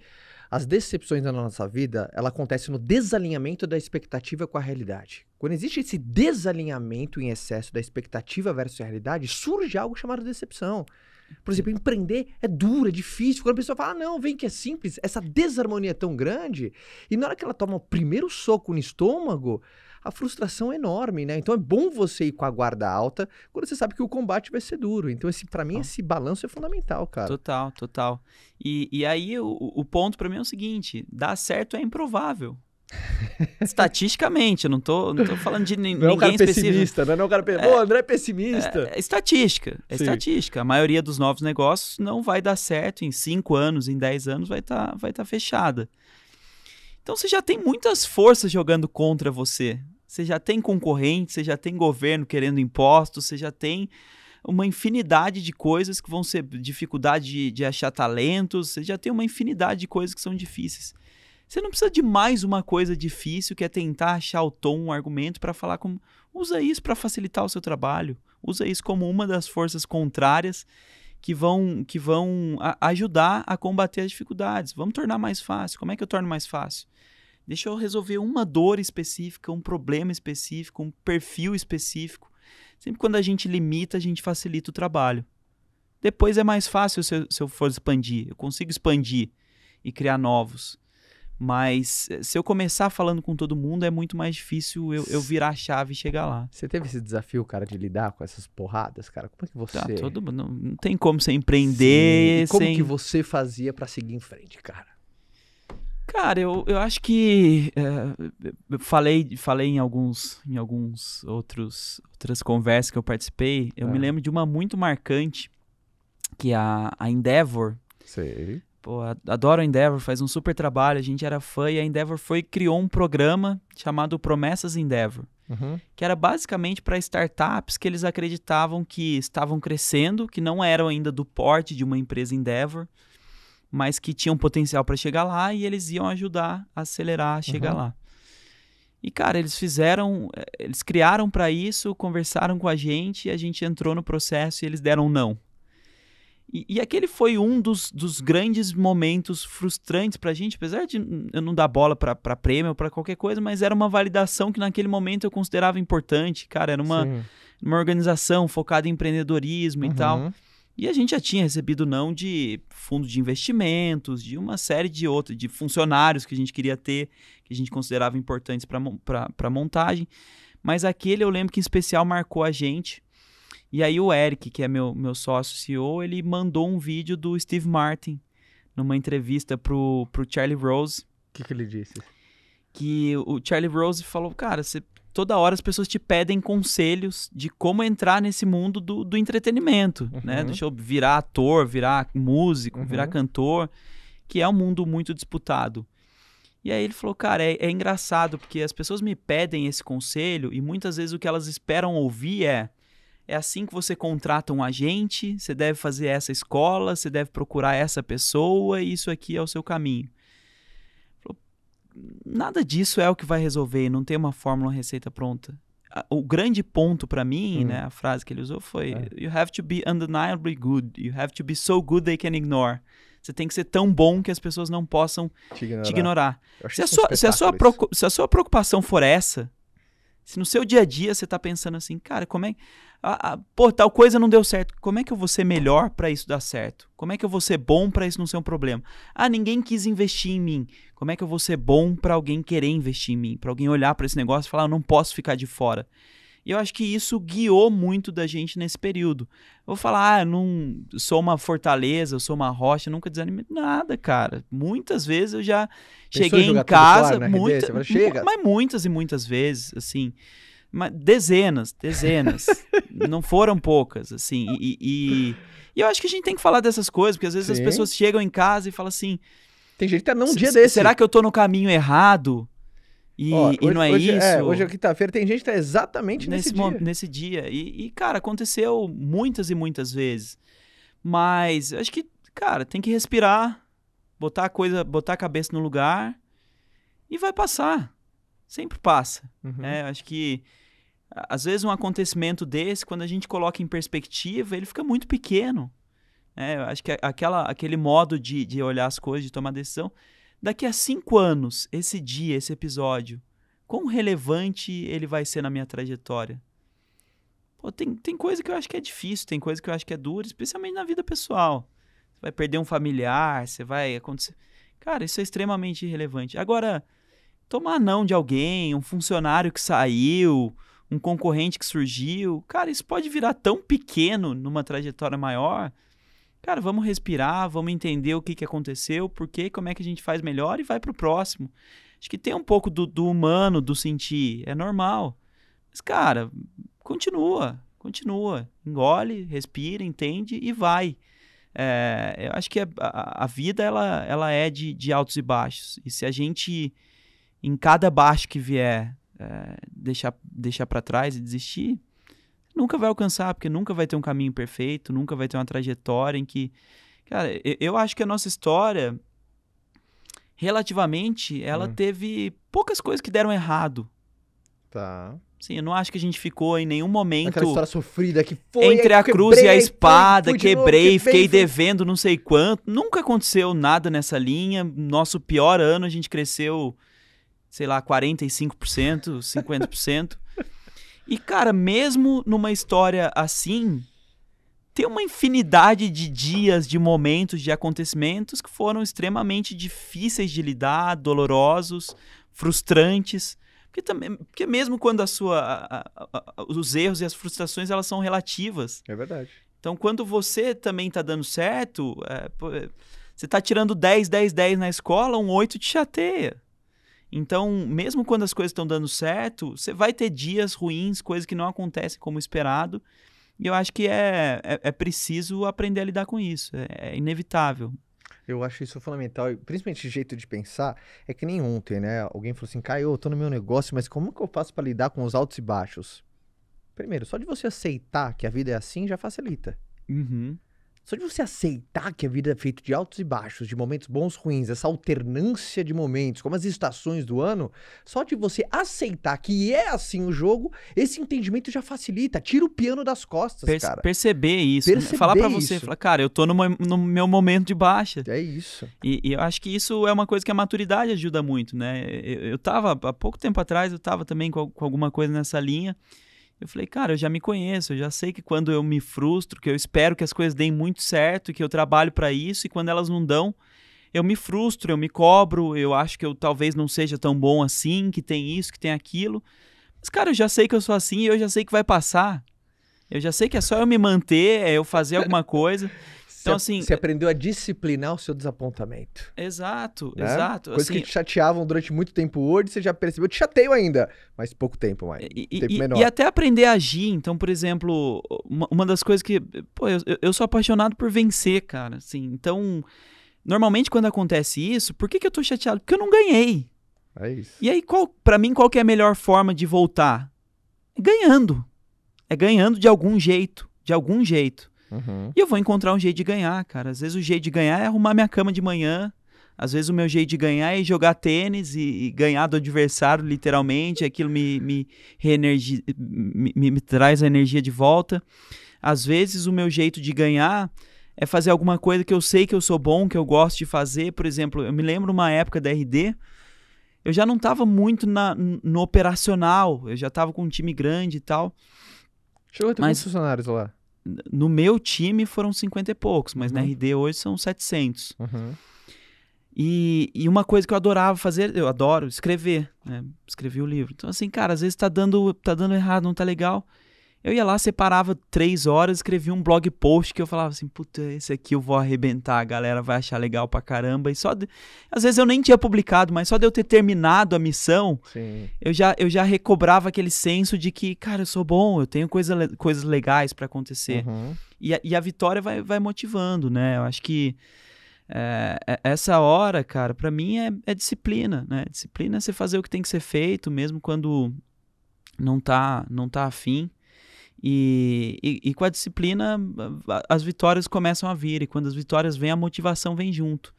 as decepções na nossa vida, ela acontece no desalinhamento da expectativa com a realidade. Quando existe esse desalinhamento em excesso da expectativa versus a realidade, surge algo chamado decepção. Por exemplo, empreender é duro, é difícil. Quando a pessoa fala, ah, não, vem que é simples, essa desarmonia é tão grande. E na hora que ela toma o primeiro soco no estômago, a frustração é enorme, né? Então é bom você ir com a guarda alta quando você sabe que o combate vai ser duro. Então, esse, para mim, esse balanço é fundamental, cara. Total, total. E, e aí, o, o ponto para mim é o seguinte: dá certo é improvável. Estatisticamente, eu não tô, não tô falando de ninguém não é um cara pessimista, né? não é um cara pessimista. É, Pô, André é pessimista. É, é estatística, é Sim. estatística. A maioria dos novos negócios não vai dar certo em 5 anos, em 10 anos vai estar tá, vai tá fechada. Então você já tem muitas forças jogando contra você. Você já tem concorrente, você já tem governo querendo impostos, você já tem uma infinidade de coisas que vão ser dificuldade de, de achar talentos, você já tem uma infinidade de coisas que são difíceis. Você não precisa de mais uma coisa difícil que é tentar achar o tom, um argumento para falar como. Usa isso para facilitar o seu trabalho. Usa isso como uma das forças contrárias que vão, que vão a, ajudar a combater as dificuldades. Vamos tornar mais fácil. Como é que eu torno mais fácil? Deixa eu resolver uma dor específica, um problema específico, um perfil específico. Sempre quando a gente limita, a gente facilita o trabalho. Depois é mais fácil se eu, se eu for expandir. Eu consigo expandir e criar novos. Mas eh, se eu começar falando com todo mundo, é muito mais difícil eu, eu, virar a chave e chegar lá. Você teve esse desafio, cara, de lidar com essas porradas, cara? Como é que ah, você. Tá, todo, não, não tem como você empreender. Sim. E como sem... que você fazia para seguir em frente, cara? Cara, eu, eu acho que é, eu falei falei em alguns em alguns outros outras conversas que eu participei. Eu é. me lembro de uma muito marcante que é a, a Endeavor. Sei. Pô, adoro a Endeavor, faz um super trabalho. A gente era fã e a Endeavor foi criou um programa chamado Promessas Endeavor, uhum. que era basicamente para startups que eles acreditavam que estavam crescendo, que não eram ainda do porte de uma empresa Endeavor mas que tinham potencial para chegar lá e eles iam ajudar a acelerar a chegar uhum. lá. E cara, eles fizeram, eh, eles criaram para isso, conversaram com a gente, a gente entrou no processo e eles deram um não. E, e, aquele foi um dos, dos grandes momentos frustrantes para a gente, apesar de eu não dar bola para prêmio prêmio, para qualquer coisa, mas era uma validação que naquele momento eu considerava importante, cara. Era uma, uma organização focada em empreendedorismo uhum. e tal. Uhum. E a gente já tinha recebido não de fundo de investimentos, de uma série de outros, de funcionários que a gente queria ter, que a gente considerava importantes para a montagem. Mas aquele eu lembro que em especial marcou a gente. E aí o Eric, que é meu, meu sócio CEO, ele mandou um vídeo do Steve Martin numa entrevista pro, pro Charlie Rose. O que, que ele disse? Que o Charlie Rose falou, cara, você toda hora as pessoas te pedem conselhos de como entrar nesse mundo do, do entretenimento, né? uhum. né? Deixa eu virar ator, virar músico, uhum. virar cantor, que é um mundo muito disputado. E aí ele falou, cara, é, é engraçado, porque as pessoas me pedem esse conselho e muitas vezes o que elas esperam ouvir é é assim que você contrata um agente, você deve fazer essa escola, você deve procurar essa pessoa, e isso aqui é o seu caminho nada disso é o que vai resolver, não tem uma fórmula, uma receita pronta. O grande ponto para mim, hum. né, a frase que ele usou foi: é. You have to be undeniably good. You have to be so good they can ignore. Você tem que ser tão bom que as pessoas não possam te ignorar. se, a sua se a sua preocupação for essa, se no seu dia a dia você está pensando assim, cara, como é. A, a, pô, tal coisa não deu certo. Como é que eu vou ser melhor para isso dar certo? Como é que eu vou ser bom para isso não ser um problema? Ah, ninguém quis investir em mim. Como é que eu vou ser bom para alguém querer investir em mim? Para alguém olhar para esse negócio e falar, eu não posso ficar de fora. E eu acho que isso guiou muito da gente nesse período. Eu vou falar, ah, eu não sou uma fortaleza, eu sou uma rocha, nunca desanimei nada, cara. Muitas vezes eu já Pensou cheguei em, em casa, muita, RD, chega. mas muitas e muitas vezes, assim, dezenas, dezenas, não foram poucas, assim. E, e, e, eu acho que a gente tem que falar dessas coisas, porque às vezes Sim. as pessoas chegam em casa e falam assim. Tem gente que tá num dia desse. Será que eu tô no caminho errado? E, e não é hoje, é, isso. É, hoje é quinta-feira, tem gente que está exatamente nesse, nesse dia. Nesse dia. E, e, cara, aconteceu muitas e muitas vezes. Mas acho que, cara, tem que respirar, botar a coisa, botar a cabeça no lugar e vai passar. Sempre passa. Uhum. Né? Acho que às vezes um acontecimento desse, quando a gente coloca em perspectiva, ele fica muito pequeno. Né? acho que aquela, aquele modo de, de olhar as coisas, de tomar decisão, daqui a cinco anos, esse dia, esse episódio, quão relevante ele vai ser na minha trajetória? Pô, tem, tem coisa que eu acho que é difícil, tem coisa que eu acho que é dura, especialmente na vida pessoal. Você vai perder um familiar, você vai acontecer. Cara, isso é extremamente irrelevante. Agora, tomar não de alguém, um funcionário que saiu, um concorrente que surgiu, cara, isso pode virar tão pequeno numa trajetória maior cara, vamos respirar, vamos entender o que, que aconteceu, por quê, como é que a gente faz melhor e vai para o próximo. Acho que tem um pouco do, do humano, do sentir, é normal. Mas, cara, continua, continua. Engole, respira, entende e vai. É, eu acho que a, a, vida ela, ela é de, de altos e baixos. E se a gente, em cada baixo que vier, é, deixar, deixar para trás e desistir, nunca vai alcançar, porque nunca vai ter um caminho perfeito, nunca vai ter uma trajetória em que. Cara, eu acho que a nossa história, relativamente, ela hum. teve poucas coisas que deram errado. Tá. Sim, eu não acho que a gente ficou em nenhum momento. Aquela história sofrida que foi. Entre a cruz quebrei, e a espada, fui, fui quebrei, novo, fiquei devendo não sei quanto. Nunca aconteceu nada nessa linha. Nosso pior ano a gente cresceu, sei lá, 45%, 50%. E, cara, mesmo numa história assim, tem uma infinidade de dias, de momentos, de acontecimentos que foram extremamente difíceis de lidar, dolorosos, frustrantes. Porque, também, porque mesmo quando a sua, a, a, a, os erros e as frustrações elas são relativas. É verdade. Então, quando você também está dando certo, é, é você está tirando 10, 10, 10 na escola, um 8 te chateia. Então, mesmo quando as coisas estão dando certo, você vai ter dias ruins, coisas que não acontecem como esperado. E eu acho que é, é, é preciso aprender a lidar com isso. É, é, inevitável. Eu acho isso fundamental, principalmente o jeito de pensar é que nem ontem, né? Alguém falou assim: Caio, eu tô no meu negócio, mas como que eu faço para lidar com os altos e baixos? Primeiro, só de você aceitar que a vida é assim já facilita. Uhum. Só de você aceitar que a vida é feita de altos e baixos, de momentos bons e ruins, essa alternância de momentos, como as estações do ano, só de você aceitar que é assim o jogo, esse entendimento já facilita, tira o piano das costas, cara. Perceber isso, né? perceber falar para você, falar, cara, eu tô no meu momento de baixa. É isso. E, e, eu acho que isso é uma coisa que a maturidade ajuda muito, né? Eu, eu tava, há pouco tempo atrás, eu tava também com, com alguma coisa nessa linha. Eu falei, cara, eu já me conheço, eu já sei que quando eu me frustro, que eu espero que as coisas deem muito certo, que eu trabalho para isso, e quando elas não dão, eu me frustro, eu me cobro, eu acho que eu talvez não seja tão bom assim, que tem isso, que tem aquilo. Mas, cara, eu já sei que eu sou assim e eu já sei que vai passar. Eu já sei que é só eu me manter, é eu fazer alguma coisa. Então, você, assim. Você aprendeu a disciplinar o seu desapontamento. Exato, né? exato. Coisas assim, que te chateavam durante muito tempo hoje, você já percebeu, te chateio ainda, mas pouco tempo mais. E, tempo e, menor. e até aprender a agir. Então, por exemplo, uma, uma das coisas que. Pô, eu, eu sou apaixonado por vencer, cara. Assim, então. Normalmente, quando acontece isso, por que, que eu tô chateado? Porque eu não ganhei. É isso. E aí, para pra mim, qual que é a melhor forma de voltar? É ganhando. É ganhando de algum jeito. De algum jeito. Uhum. E eu vou encontrar um jeito de ganhar, cara. Às vezes o jeito de ganhar é arrumar minha cama de manhã. Às vezes o meu jeito de ganhar é jogar tênis e, e ganhar do adversário, literalmente. Aquilo me, me, reenergi... me, me, me traz a energia de volta. Às vezes o meu jeito de ganhar é fazer alguma coisa que eu sei que eu sou bom, que eu gosto de fazer. Por exemplo, eu me lembro uma época da RD, eu já não estava muito na, no operacional, eu já estava com um time grande e tal. Chegou a ter mas... funcionários lá? no meu time foram 50 e poucos, mas uhum. na RD hoje são 700. Uhum. E, e, uma coisa que eu adorava fazer, eu adoro escrever, né? Escrevi o livro. Então, assim, cara, às vezes tá dando, tá dando errado, não tá legal. Eu ia lá, separava três horas, escrevia um blog post que eu falava assim, puta, esse aqui eu vou arrebentar, a galera vai achar legal pra caramba. E só. De... Às vezes eu nem tinha publicado, mas só de eu ter terminado a missão, Sim. eu já, eu já recobrava aquele senso de que, cara, eu sou bom, eu tenho coisa, coisas legais para acontecer. Uhum. E, a, e a vitória vai, vai motivando, né? Eu acho que. É, é essa hora, cara, para mim é, é, disciplina, né? Disciplina é você fazer o que tem que ser feito, mesmo quando não tá, não tá afim. E, e, e, com a disciplina, as vitórias começam a vir, e quando as vitórias vêm, a motivação vem junto.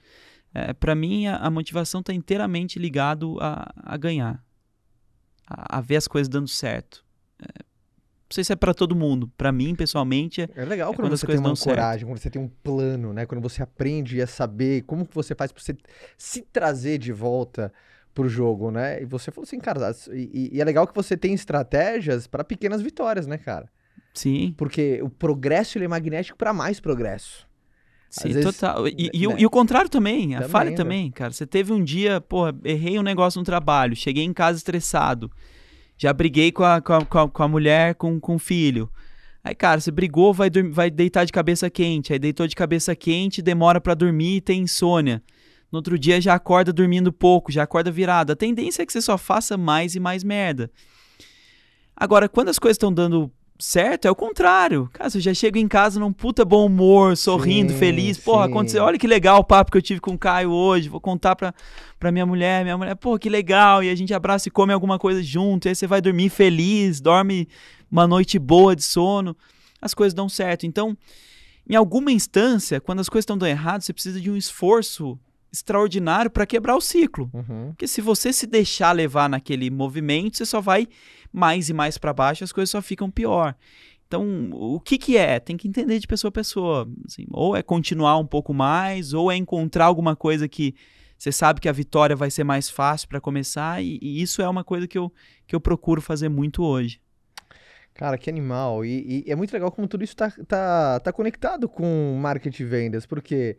É, Para mim, a, a motivação está inteiramente ligado a, a ganhar, a, a, ver as coisas dando certo. É, não sei se é para todo mundo. Para mim, pessoalmente, é, é legal quando, é quando você tem uma coragem, certo. quando você tem um plano, né? Quando você aprende a saber como que você faz para você se trazer de volta pro jogo, né? E você falou assim, cara, e, e é legal que você tem estratégias para pequenas vitórias, né, cara? Sim. Porque o progresso ele é magnético para mais progresso. Sim, vezes, total. E, né? e, o, né? e, o, contrário também, a também, falha né? também, cara. Você teve um dia, porra, errei um negócio no trabalho, cheguei em casa estressado, já briguei com a, com a, com a, com a mulher, com, com o filho. Aí, cara, você brigou, vai, vai deitar de cabeça quente. Aí deitou de cabeça quente, demora para dormir e tem insônia. No outro dia já acorda dormindo pouco, já acorda virado. A tendência é que você só faça mais e mais merda. Agora, quando as coisas estão dando certo, é o contrário. Cara, você já chega em casa num puta bom humor, sorrindo, sim, feliz. Porra, sim. aconteceu. Olha que legal o papo que eu tive com o Caio hoje. Vou contar pra, pra minha mulher. Minha mulher, pô, que legal. E a gente abraça e come alguma coisa junto. E aí você vai dormir feliz, dorme uma noite boa de sono. As coisas dão certo. Então, em alguma instância, quando as coisas estão dando errado, você precisa de um esforço extraordinário para quebrar o ciclo. Uhum. Porque se você se deixar levar naquele movimento, você só vai mais e mais para baixo, as coisas só ficam pior. Então, o que que é? Tem que entender de pessoa a pessoa. Assim, ou é continuar um pouco mais, ou é encontrar alguma coisa que você sabe que a vitória vai ser mais fácil para começar, e, e, isso é uma coisa que eu, que eu procuro fazer muito hoje. Cara, que animal. E, e é muito legal como tudo isso tá, tá, tá conectado com marketing e vendas, porque,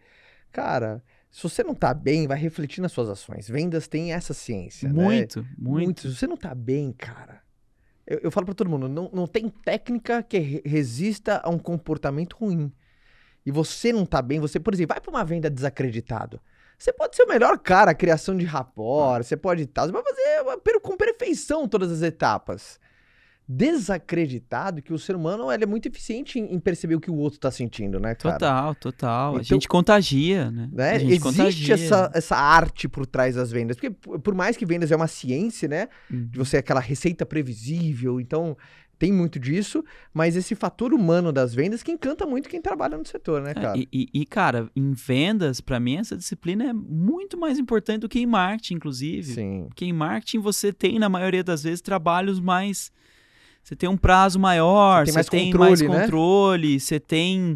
cara, se você não tá bem, vai refletir nas suas ações. Vendas tem essa ciência, né? muito, né? Muito, Se você não tá bem, cara... Eu, eu falo para todo mundo, não, não tem técnica que resista a um comportamento ruim. E você não tá bem, você, por exemplo, vai para uma venda desacreditado. Você pode ser o melhor cara, criação de rapport, ah. você pode estar, você vai fazer com perfeição todas as etapas desacreditado que o ser humano ele é muito eficiente em, em perceber o que o outro está sentindo, né, cara? Total, total. Então, a gente contagia, né? né? A gente Existe contagia. Essa, essa arte por trás das vendas. Porque por mais que vendas é uma ciência, né? Hum. De uhum. você é aquela receita previsível, então tem muito disso, mas esse fator humano das vendas que encanta muito quem trabalha no setor, né, é, cara? É, e, e, cara, em vendas, para mim, essa disciplina é muito mais importante do que em marketing, inclusive. Sim. Porque em marketing você tem, na maioria das vezes, trabalhos mais você tem um prazo maior, você tem mais, tem controle, mais né? você tem.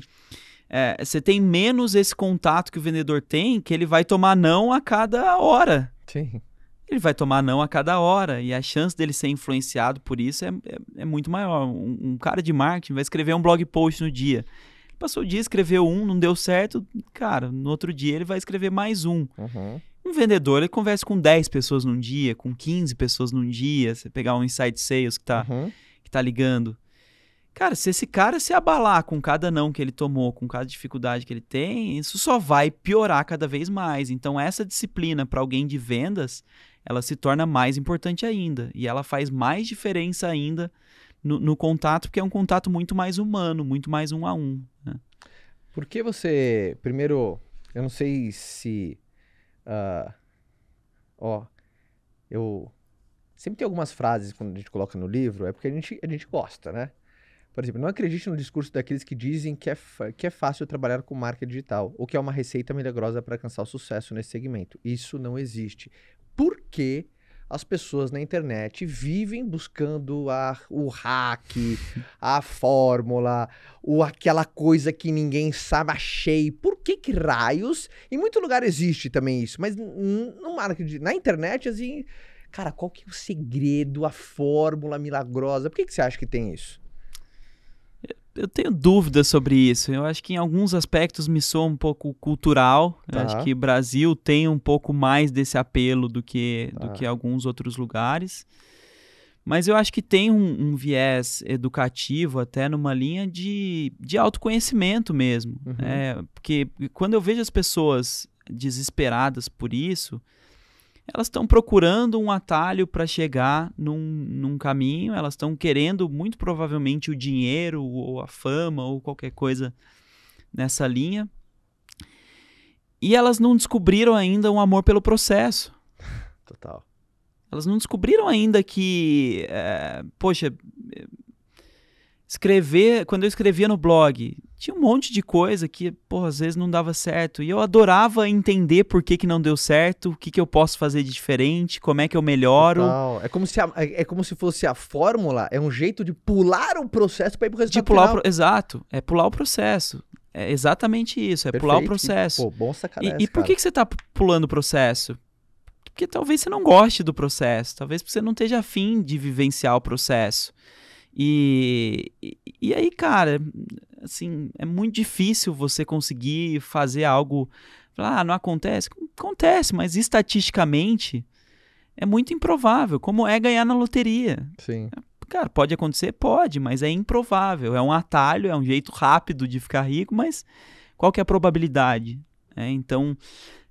É, você tem menos esse contato que o vendedor tem, que ele vai tomar não a cada hora. Sim. Ele vai tomar não a cada hora. E a chance dele ser influenciado por isso é, é, é muito maior. Um, um, cara de marketing vai escrever um blog post no dia. Passou o dia, escreveu um, não deu certo. Cara, no outro dia ele vai escrever mais um. Uhum. Um vendedor, ele conversa com 10 pessoas num dia, com 15 pessoas num dia. Você pegar um insight sales que está uhum tá ligando. Cara, se esse cara se abalar com cada não que ele tomou, com cada dificuldade que ele tem, isso só vai piorar cada vez mais. Então, essa disciplina para alguém de vendas, ela se torna mais importante ainda. E ela faz mais diferença ainda no, no contato, porque é um contato muito mais humano, muito mais um a um. Né? Por que você. Primeiro, eu não sei se. Uh, ó, eu Sempre tem algumas frases quando a gente coloca no livro, é porque a gente, a gente gosta, né? Por exemplo, não acredite no discurso daqueles que dizem que é, que é fácil trabalhar com marca digital ou que é uma receita milagrosa para alcançar o sucesso nesse segmento. Isso não existe. Por que as pessoas na internet vivem buscando a, o hack, a fórmula, ou aquela coisa que ninguém sabe, achei. Por que que raios? Em muito lugar existe também isso, mas no marketing, na internet, assim, Cara, qual que é o segredo, a fórmula milagrosa? Por que, que você acha que tem isso? Eu tenho dúvidas sobre isso. Eu acho que em alguns aspectos me sou um pouco cultural. Tá. acho que o Brasil tem um pouco mais desse apelo do que, tá. do que alguns outros lugares. Mas eu acho que tem um, um viés educativo, até numa linha de, de autoconhecimento mesmo. Uhum. É, porque quando eu vejo as pessoas desesperadas por isso, elas estão procurando um atalho para chegar num, num caminho, elas estão querendo muito provavelmente o dinheiro ou a fama ou qualquer coisa nessa linha. E elas não descobriram ainda um amor pelo processo. Total. Elas não descobriram ainda que, é, poxa, escrever, quando eu escrevia no blog, tinha um monte de coisa que, porra, às vezes não dava certo. E eu adorava entender por que, que não deu certo, o que, que eu posso fazer de diferente, como é que eu melhoro. É como se a, é, é como se fosse a fórmula, é um jeito de pular o processo para ir pro resultado de pular final. Pro, exato, é pular o processo. É exatamente isso, é Perfeito. pular o processo. E, pô, bom sacanagem. E, e por que, que você tá pulando o processo? Porque talvez você não goste do processo, talvez você não esteja afim de vivenciar o processo. E, e aí, cara, assim, é muito difícil você conseguir fazer algo. Falar, ah, não acontece? Acontece, mas estatisticamente é muito improvável. Como é ganhar na loteria? Sim. Cara, pode acontecer? Pode, mas é improvável. É um atalho, é um jeito rápido de ficar rico, mas qual que é a probabilidade? É, então,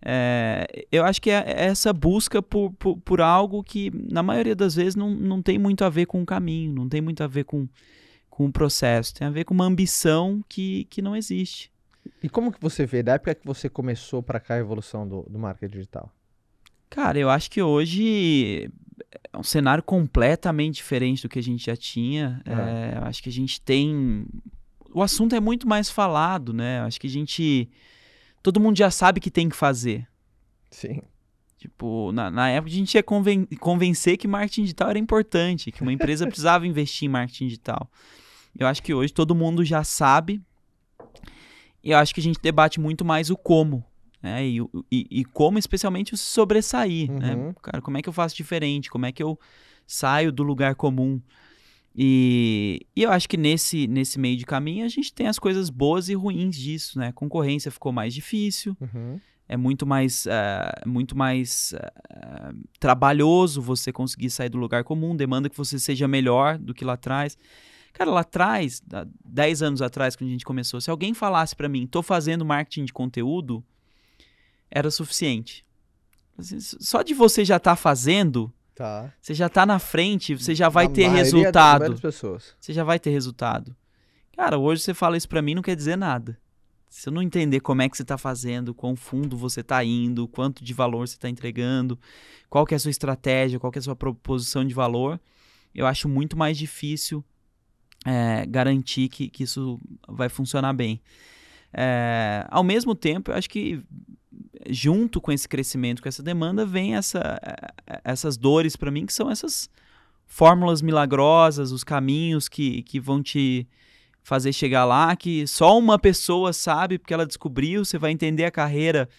é, eu acho que é, é essa busca por, por, por, algo que, na maioria das vezes, não, não tem muito a ver com o caminho, não tem muito a ver com, com o processo, tem a ver com uma ambição que, que não existe. E como que você vê, da época que você começou para cá a evolução do, do marketing digital? Cara, eu acho que hoje é um cenário completamente diferente do que a gente já tinha. É. É, eu acho que a gente tem. O assunto é muito mais falado, né? Eu acho que a gente todo mundo já sabe que tem que fazer. Sim. Tipo, na, na época a gente ia conven convencer que marketing digital era importante, que uma empresa precisava investir em marketing digital. Eu acho que hoje todo mundo já sabe. eu acho que a gente debate muito mais o como. Né? E, e, e como, especialmente, o sobressair. Né? Uhum. Né? Cara, como é que eu faço diferente? Como é que eu saio do lugar comum? E, e, eu acho que nesse, nesse meio de caminho a gente tem as coisas boas e ruins disso, né? A concorrência ficou mais difícil, uhum. é muito mais, uh, muito mais uh, trabalhoso você conseguir sair do lugar comum, demanda que você seja melhor do que lá atrás. Cara, lá atrás, 10 anos atrás, quando a gente começou, se alguém falasse para mim, tô fazendo marketing de conteúdo, era suficiente. Assim, só de você já estar tá fazendo, Tá. Você já tá na frente, você já vai na ter resultado. pessoas. Você já vai ter resultado. Cara, hoje você fala isso pra mim não quer dizer nada. Se eu não entender como é que você tá fazendo, quão fundo você tá indo, quanto de valor você tá entregando, qual que é a sua estratégia, qual que é a sua proposição de valor, eu acho muito mais difícil é, garantir que, que isso vai funcionar bem. É, ao mesmo tempo, eu acho que junto com esse crescimento, com essa demanda, vem essa, é, é, essas dores para mim, que são essas fórmulas milagrosas, os caminhos que, que vão te fazer chegar lá, que só uma pessoa sabe, porque ela descobriu, você vai entender a carreira.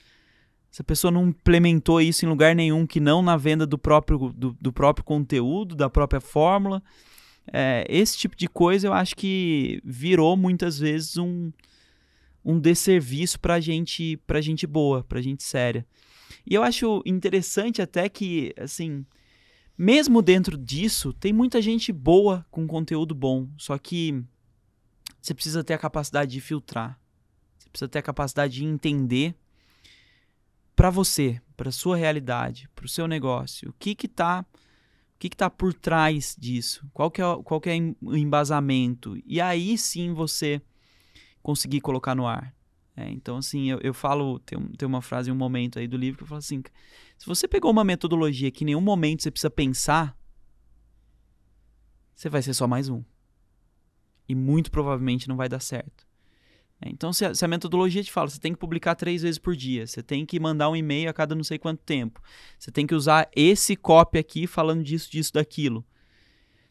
Essa pessoa não implementou isso em lugar nenhum, que não na venda do próprio, do, do próprio conteúdo, da própria fórmula. É, esse tipo de coisa eu acho que virou muitas vezes um, um desserviço para gente, a gente boa, para gente séria. E eu acho interessante até que, assim, mesmo dentro disso, tem muita gente boa com conteúdo bom, só que você precisa ter a capacidade de filtrar. Você precisa ter a capacidade de entender para você, para sua realidade, para o seu negócio, o que que tá o que que tá por trás disso? Qual que é, qual que é o embasamento? E aí sim você conseguir colocar no ar. É, então, assim, eu, eu falo, tem, tem uma frase em um momento aí do livro que eu falo assim: se você pegou uma metodologia que em nenhum momento você precisa pensar, você vai ser só mais um. E muito provavelmente não vai dar certo. É, então, se a, se a, metodologia te fala, você tem que publicar três vezes por dia, você tem que mandar um e-mail a cada não sei quanto tempo, você tem que usar esse copy aqui falando disso, disso, daquilo.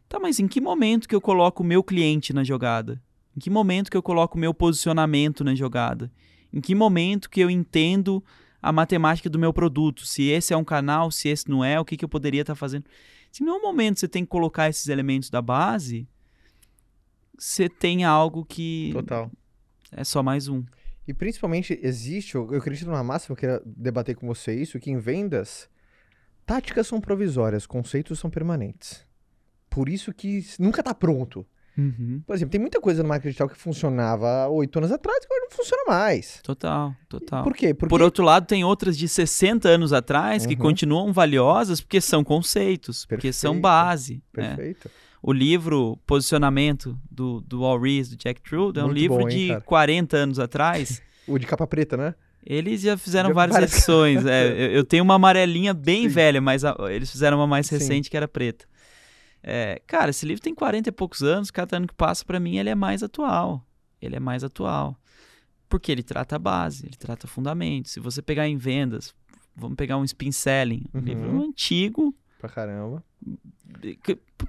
Tá, mas em que momento que eu coloco o meu cliente na jogada? Em que momento que eu coloco o meu posicionamento na jogada? Em que momento que eu entendo a matemática do meu produto? Se esse é um canal, se esse não é, o que, que eu poderia estar tá fazendo? Se em nenhum momento você tem que colocar esses elementos da base, você tem algo que. Total. É só mais um. E principalmente existe, eu acredito numa máxima, eu queria debater com você isso, que em vendas, táticas são provisórias, conceitos são permanentes. Por isso que nunca está pronto. Uhum. Por exemplo, tem muita coisa no marketing digital que funcionava oito anos atrás que agora não funciona mais. Total, total. Por quê? Porque... Por outro lado, tem outras de 60 anos atrás uhum. que continuam valiosas porque são conceitos, Perfeito. porque são base. Né? Perfeito. Né? O livro Posicionamento do, do al Rees, do Jack trude é um livro bom, hein, de cara? 40 anos atrás. o de capa preta, né? Eles já fizeram já várias edições. é, eu, tenho uma amarelinha bem Sim. velha, mas a, eles fizeram uma mais recente Sim. que era preta. É, cara, esse livro tem 40 e poucos anos, cada ano que passa, para mim, ele é mais atual. Ele é mais atual. Porque ele trata a base, ele trata fundamentos. Se você pegar em vendas, vamos pegar um Spin Selling, um uhum. livro antigo. Pra caramba.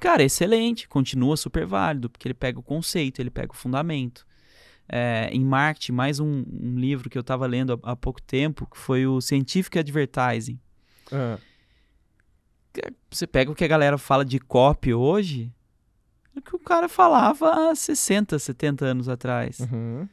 Cara, excelente, continua super válido, porque ele pega o conceito, ele pega o fundamento. É, em marketing, mais um, um livro que eu estava lendo há, há, pouco tempo, que foi o Scientific Advertising. Uhum você pega o que a galera fala de copy hoje, é o que o cara falava há 60, 70 anos atrás. Uhum.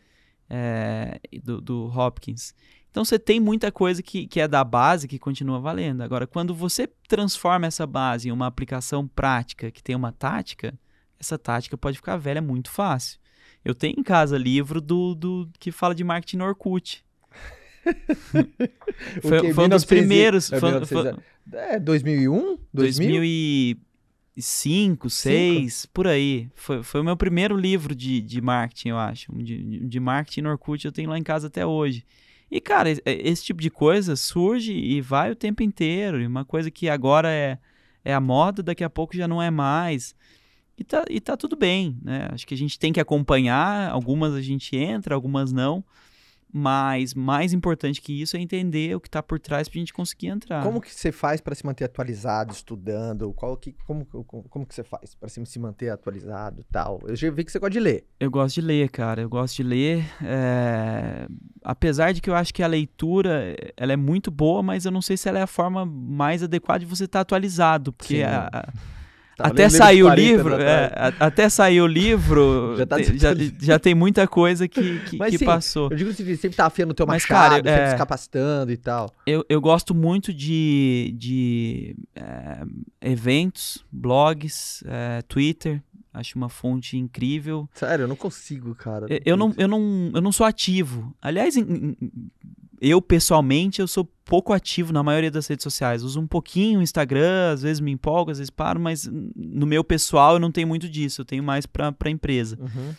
É, do, do, Hopkins. Então você tem muita coisa que, que é da base que continua valendo. Agora, quando você transforma essa base em uma aplicação prática que tem uma tática, essa tática pode ficar velha muito fácil. Eu tenho em casa livro do, do que fala de marketing no Orkut. foi, foi um dos primeiros. É, foi, foi, é 2001? 2005, 2006, por aí. Foi, foi o meu primeiro livro de, de marketing, eu acho. De, de marketing no Orkut, eu tenho lá em casa até hoje. E, cara, esse tipo de coisa surge e vai o tempo inteiro. E uma coisa que agora é, é a moda, daqui a pouco já não é mais. E tá, e tá tudo bem, né? Acho que a gente tem que acompanhar. Algumas a gente entra, algumas não. Mas mais importante que isso é entender o que está por trás para a gente conseguir entrar. Como que você faz para se manter atualizado, estudando? Qual que, como, como, como que você faz para se manter atualizado tal? Eu já vi que você gosta de ler. Eu gosto de ler, cara. Eu gosto de ler. É... Apesar de que eu acho que a leitura ela é muito boa, mas eu não sei se ela é a forma mais adequada de você estar tá atualizado. Porque Sim. a... É, até sair o livro, é, até sair o livro, já, tá já, já, tem muita coisa que, que, Mas, que sim, passou. Eu digo você sempre tá afiando o teu Mas, machado, cara, sempre é, se capacitando e tal. Eu, eu gosto muito de, de é, eventos, blogs, é, Twitter, Acho uma fonte incrível. Sério, eu não consigo, cara. Eu não, eu não, eu não sou ativo. Aliás, em, em, eu pessoalmente eu sou pouco ativo na maioria das redes sociais. Uso um pouquinho o Instagram, às vezes me empolgo, às vezes paro, mas no meu pessoal eu não tenho muito disso, eu tenho mais para a empresa. Uhum.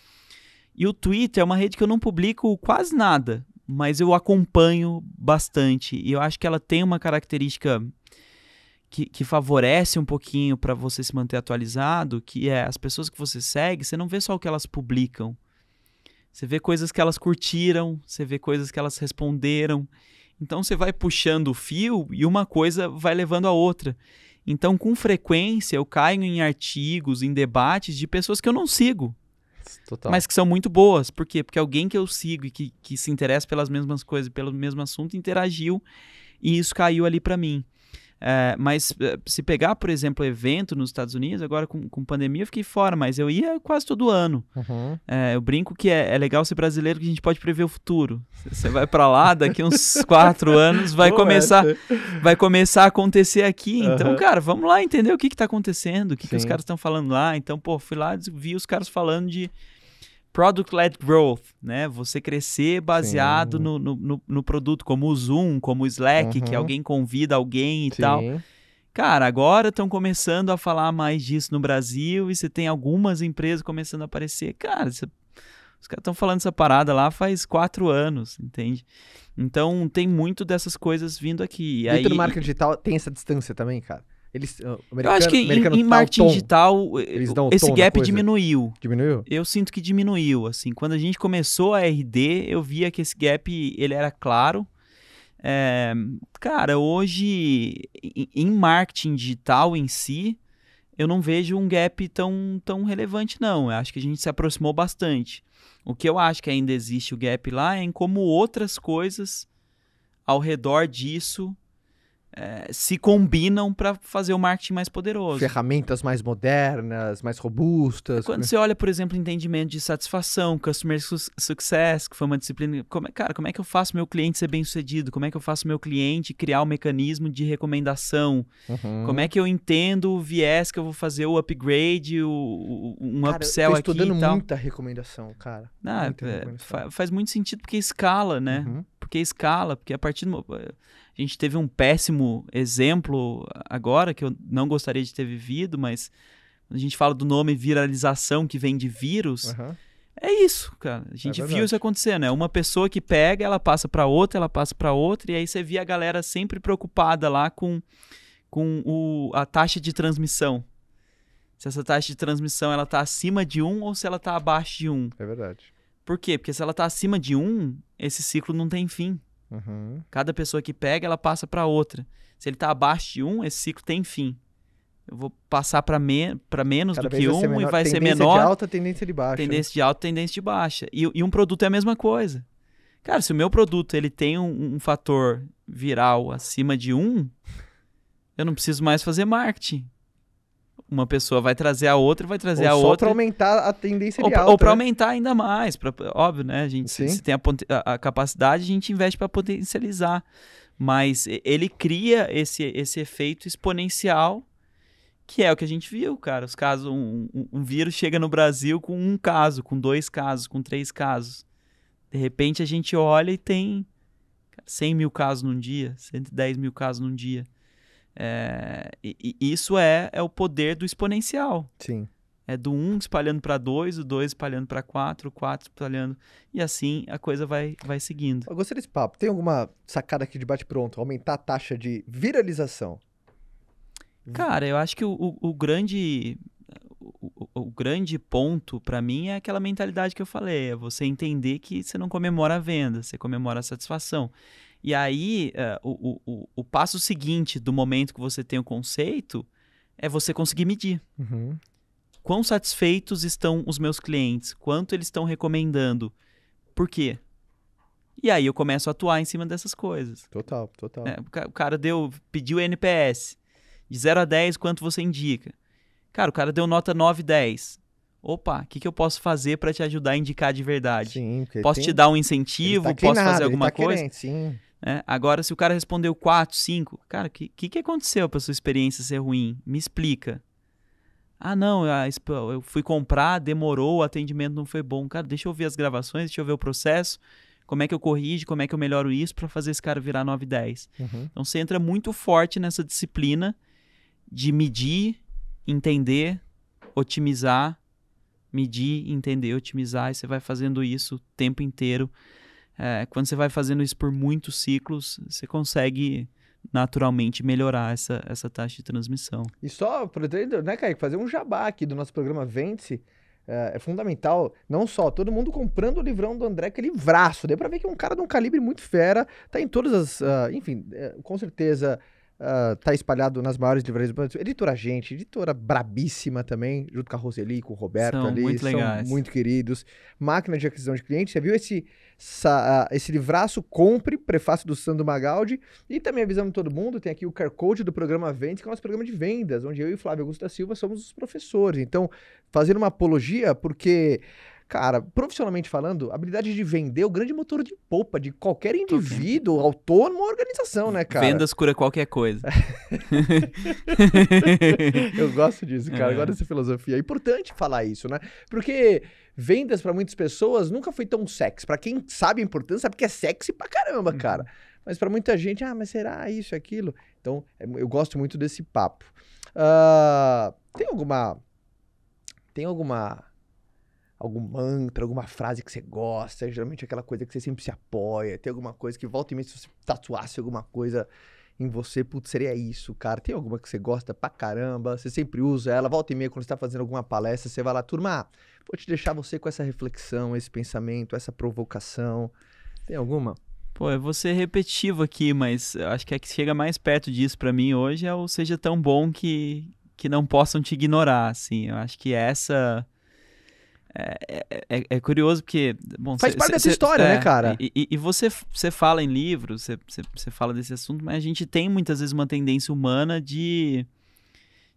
E o Twitter é uma rede que eu não publico quase nada, mas eu acompanho bastante. E eu acho que ela tem uma característica que, que favorece um pouquinho para você se manter atualizado, que é as pessoas que você segue, você não vê só o que elas publicam. Você vê coisas que elas curtiram, você vê coisas que elas responderam. Então você vai puxando o fio e uma coisa vai levando a outra. Então, com frequência, eu caio em artigos, em debates de pessoas que eu não sigo. Total. Mas que são muito boas. Por quê? Porque alguém que eu sigo e que, que se interessa pelas mesmas coisas, pelo mesmo assunto, interagiu e isso caiu ali para mim. É, mas eh, se pegar, por exemplo, evento nos Estados Unidos, agora com, com pandemia eu fiquei fora, mas eu ia quase todo ano. Uhum. É, eu brinco que é, é, legal ser brasileiro que a gente pode prever o futuro. Você vai para lá, daqui uns quatro anos vai começar né? vai começar a acontecer aqui. Então, uhum. Então, cara, vamos lá entender o que, que tá acontecendo, o que, que os caras estão falando lá. Então, pô, fui lá vi os caras falando de product-led growth, né? Você crescer baseado no, no, no, produto, como o Zoom, como o Slack, uhum. que alguém convida alguém e Sim. tal. Cara, agora estão começando a falar mais disso no Brasil e você tem algumas empresas começando a aparecer. Cara, você... os caras estão falando essa parada lá faz quatro anos, entende? Então tem muito dessas coisas vindo aqui. E, Dentro aí... no marketing digital tem essa distância também, cara. Eles, ah, eu acho que em, em marketing digital, esse gap diminuiu. Diminuiu? Eu sinto que diminuiu, assim. Quando a gente começou a RD, eu via que esse gap, ele era claro. É, cara, hoje, em marketing digital em si, eu não vejo um gap tão, tão relevante, não. Eu acho que a gente se aproximou bastante. O que eu acho que ainda existe o gap lá é em como outras coisas ao redor disso é, se combinam para fazer o marketing mais poderoso. Ferramentas mais modernas, mais robustas. É, quando né? você olha, por exemplo, entendimento de satisfação, customer success, que foi uma disciplina. Como é, cara, como é que eu faço meu cliente ser bem sucedido? Como é que eu faço meu cliente criar o um mecanismo de recomendação? Uhum. Como é que eu entendo o viés que eu vou fazer, o upgrade, o, o um cara, upsell aqui? Eu tô estudando muita recomendação, cara. Não, muita é, é recomendação. Faz muito sentido porque escala, né? Uhum. Porque escala, porque a partir do. A gente teve um péssimo exemplo agora, que eu não gostaria de ter vivido, mas a gente fala do nome viralização que vem de vírus. Uhum. É isso, cara. A gente é viu isso acontecendo. É uma pessoa que pega, ela passa para outra, ela passa para outra, e aí você via a galera sempre preocupada lá com, com o, a taxa de transmissão. Se essa taxa de transmissão ela tá acima de 1 ou se ela tá abaixo de 1. É verdade. Por quê? Porque se ela tá acima de 1, esse ciclo não tem fim. Uhum. Cada pessoa que pega, ela passa para outra. Se ele está abaixo de um, esse ciclo tem fim. Eu vou passar para me, menos Cada do que um menor, e vai ser menor. Tendência de alta, tendência de baixa. Né? Tendência de alta, tendência de baixa. E, e um produto é a mesma coisa. Cara, se o meu produto ele tem um, um fator viral acima de um, eu não preciso mais fazer marketing uma pessoa vai trazer a outra, vai trazer ou a só outra. Só para aumentar a tendência ou, de alta. Ou para né? aumentar ainda mais, pra, óbvio, né? A gente se, tem a, a, a, capacidade, a gente investe para potencializar. Mas ele cria esse, esse efeito exponencial, que é o que a gente viu, cara. Os casos, um, um, um vírus chega no Brasil com um caso, com dois casos, com três casos. De repente a gente olha e tem 100 mil casos num dia, 110 mil casos num dia. É, e, e isso é, é o poder do exponencial. Sim. É do 1 um espalhando para 2, o 2 espalhando para 4, o 4 espalhando. E assim a coisa vai, vai seguindo. Eu gostei desse papo. Tem alguma sacada aqui de bate-pronto? Aumentar a taxa de viralização? Cara, eu acho que o, o, o grande. O, o, grande ponto para mim é aquela mentalidade que eu falei, é você entender que você não comemora a venda, você comemora a satisfação. E aí, uh, o, o, o passo seguinte do momento que você tem o conceito é você conseguir medir. Uhum. Quão satisfeitos estão os meus clientes? Quanto eles estão recomendando? Por quê? E aí eu começo a atuar em cima dessas coisas. Total, total. É, o cara deu, pediu NPS. De 0 a 10, quanto você indica? Cara, o cara deu nota 9, 10. Opa, o que, que eu posso fazer para te ajudar a indicar de verdade? Sim, posso tem... te dar um incentivo? Tá posso clinado, fazer alguma tá coisa? Querendo, sim. Né? agora, se o cara respondeu 4, 5, cara, o que, que, que, aconteceu para sua experiência ser ruim? Me explica. Ah, não, ah, eu fui comprar, demorou, o atendimento não foi bom. Cara, deixa eu ver as gravações, deixa eu ver o processo, como é que eu corrijo, como é que eu melhoro isso para fazer esse cara virar 9, 10. Uhum. Então, você entra muito forte nessa disciplina de medir, entender, otimizar, medir, entender, otimizar, e você vai fazendo isso o tempo inteiro é, quando você vai fazendo isso por muitos ciclos, você consegue naturalmente melhorar essa, essa taxa de transmissão. E só, né, Kaique, fazer um jabá aqui do nosso programa Vende-se, é, é fundamental, não só todo mundo comprando o livrão do André, que braço deu pra ver que é um cara de um calibre muito fera, tá em todas as, uh, enfim, é, com certeza uh, tá espalhado nas maiores livrarias do Brasil. Editora Gente, editora brabíssima também, junto com a Roseli, com o Roberto são ali, muito são legais. muito queridos. Máquina de aquisição de clientes, você viu esse essa, esse livraço, compre, prefácio do Sandro Magaldi. E também avisando todo mundo, tem aqui o QR Code do programa Vendas, que é o nosso programa de vendas, onde eu e o Flávio Augusto da Silva somos os professores. Então, fazendo uma apologia, porque cara, profissionalmente falando, a habilidade de vender é o grande motor de poupa de qualquer indivíduo, autônomo ou organização, né, cara? Vendas cura qualquer coisa. Eu gosto disso, cara. É. Agora essa filosofia. É importante falar isso, né? Porque vendas para muitas pessoas nunca foi tão sexy. Para quem sabe a importância, sabe que é sexy pra caramba, uhum. cara. Mas para muita gente, ah, mas será isso, aquilo? Então, é eu gosto muito desse papo. Uh, tem alguma. Tem alguma. Algum mantra, alguma frase que você gosta? Geralmente é aquela coisa que você sempre se apoia. Tem alguma coisa que volta e meia, se você tatuasse alguma coisa em você, putz, seria isso, cara. Tem alguma que você gosta pra caramba, você sempre usa ela, volta e meia quando você tá fazendo alguma palestra, você vai lá, turma, Vou te deixar você com essa reflexão, esse pensamento, essa provocação. Tem alguma? Pô, eu vou ser repetitivo aqui, mas acho que é que chega mais perto disso para mim hoje é o seja tão bom que, que não possam te ignorar, assim. Eu acho que essa... É, é, é, é curioso porque. Bom, Faz cê, parte cê, dessa cê, história, né, é, né, cara? E, e, e você, você fala em livros, você, você, fala desse assunto, mas a gente tem muitas vezes uma tendência humana de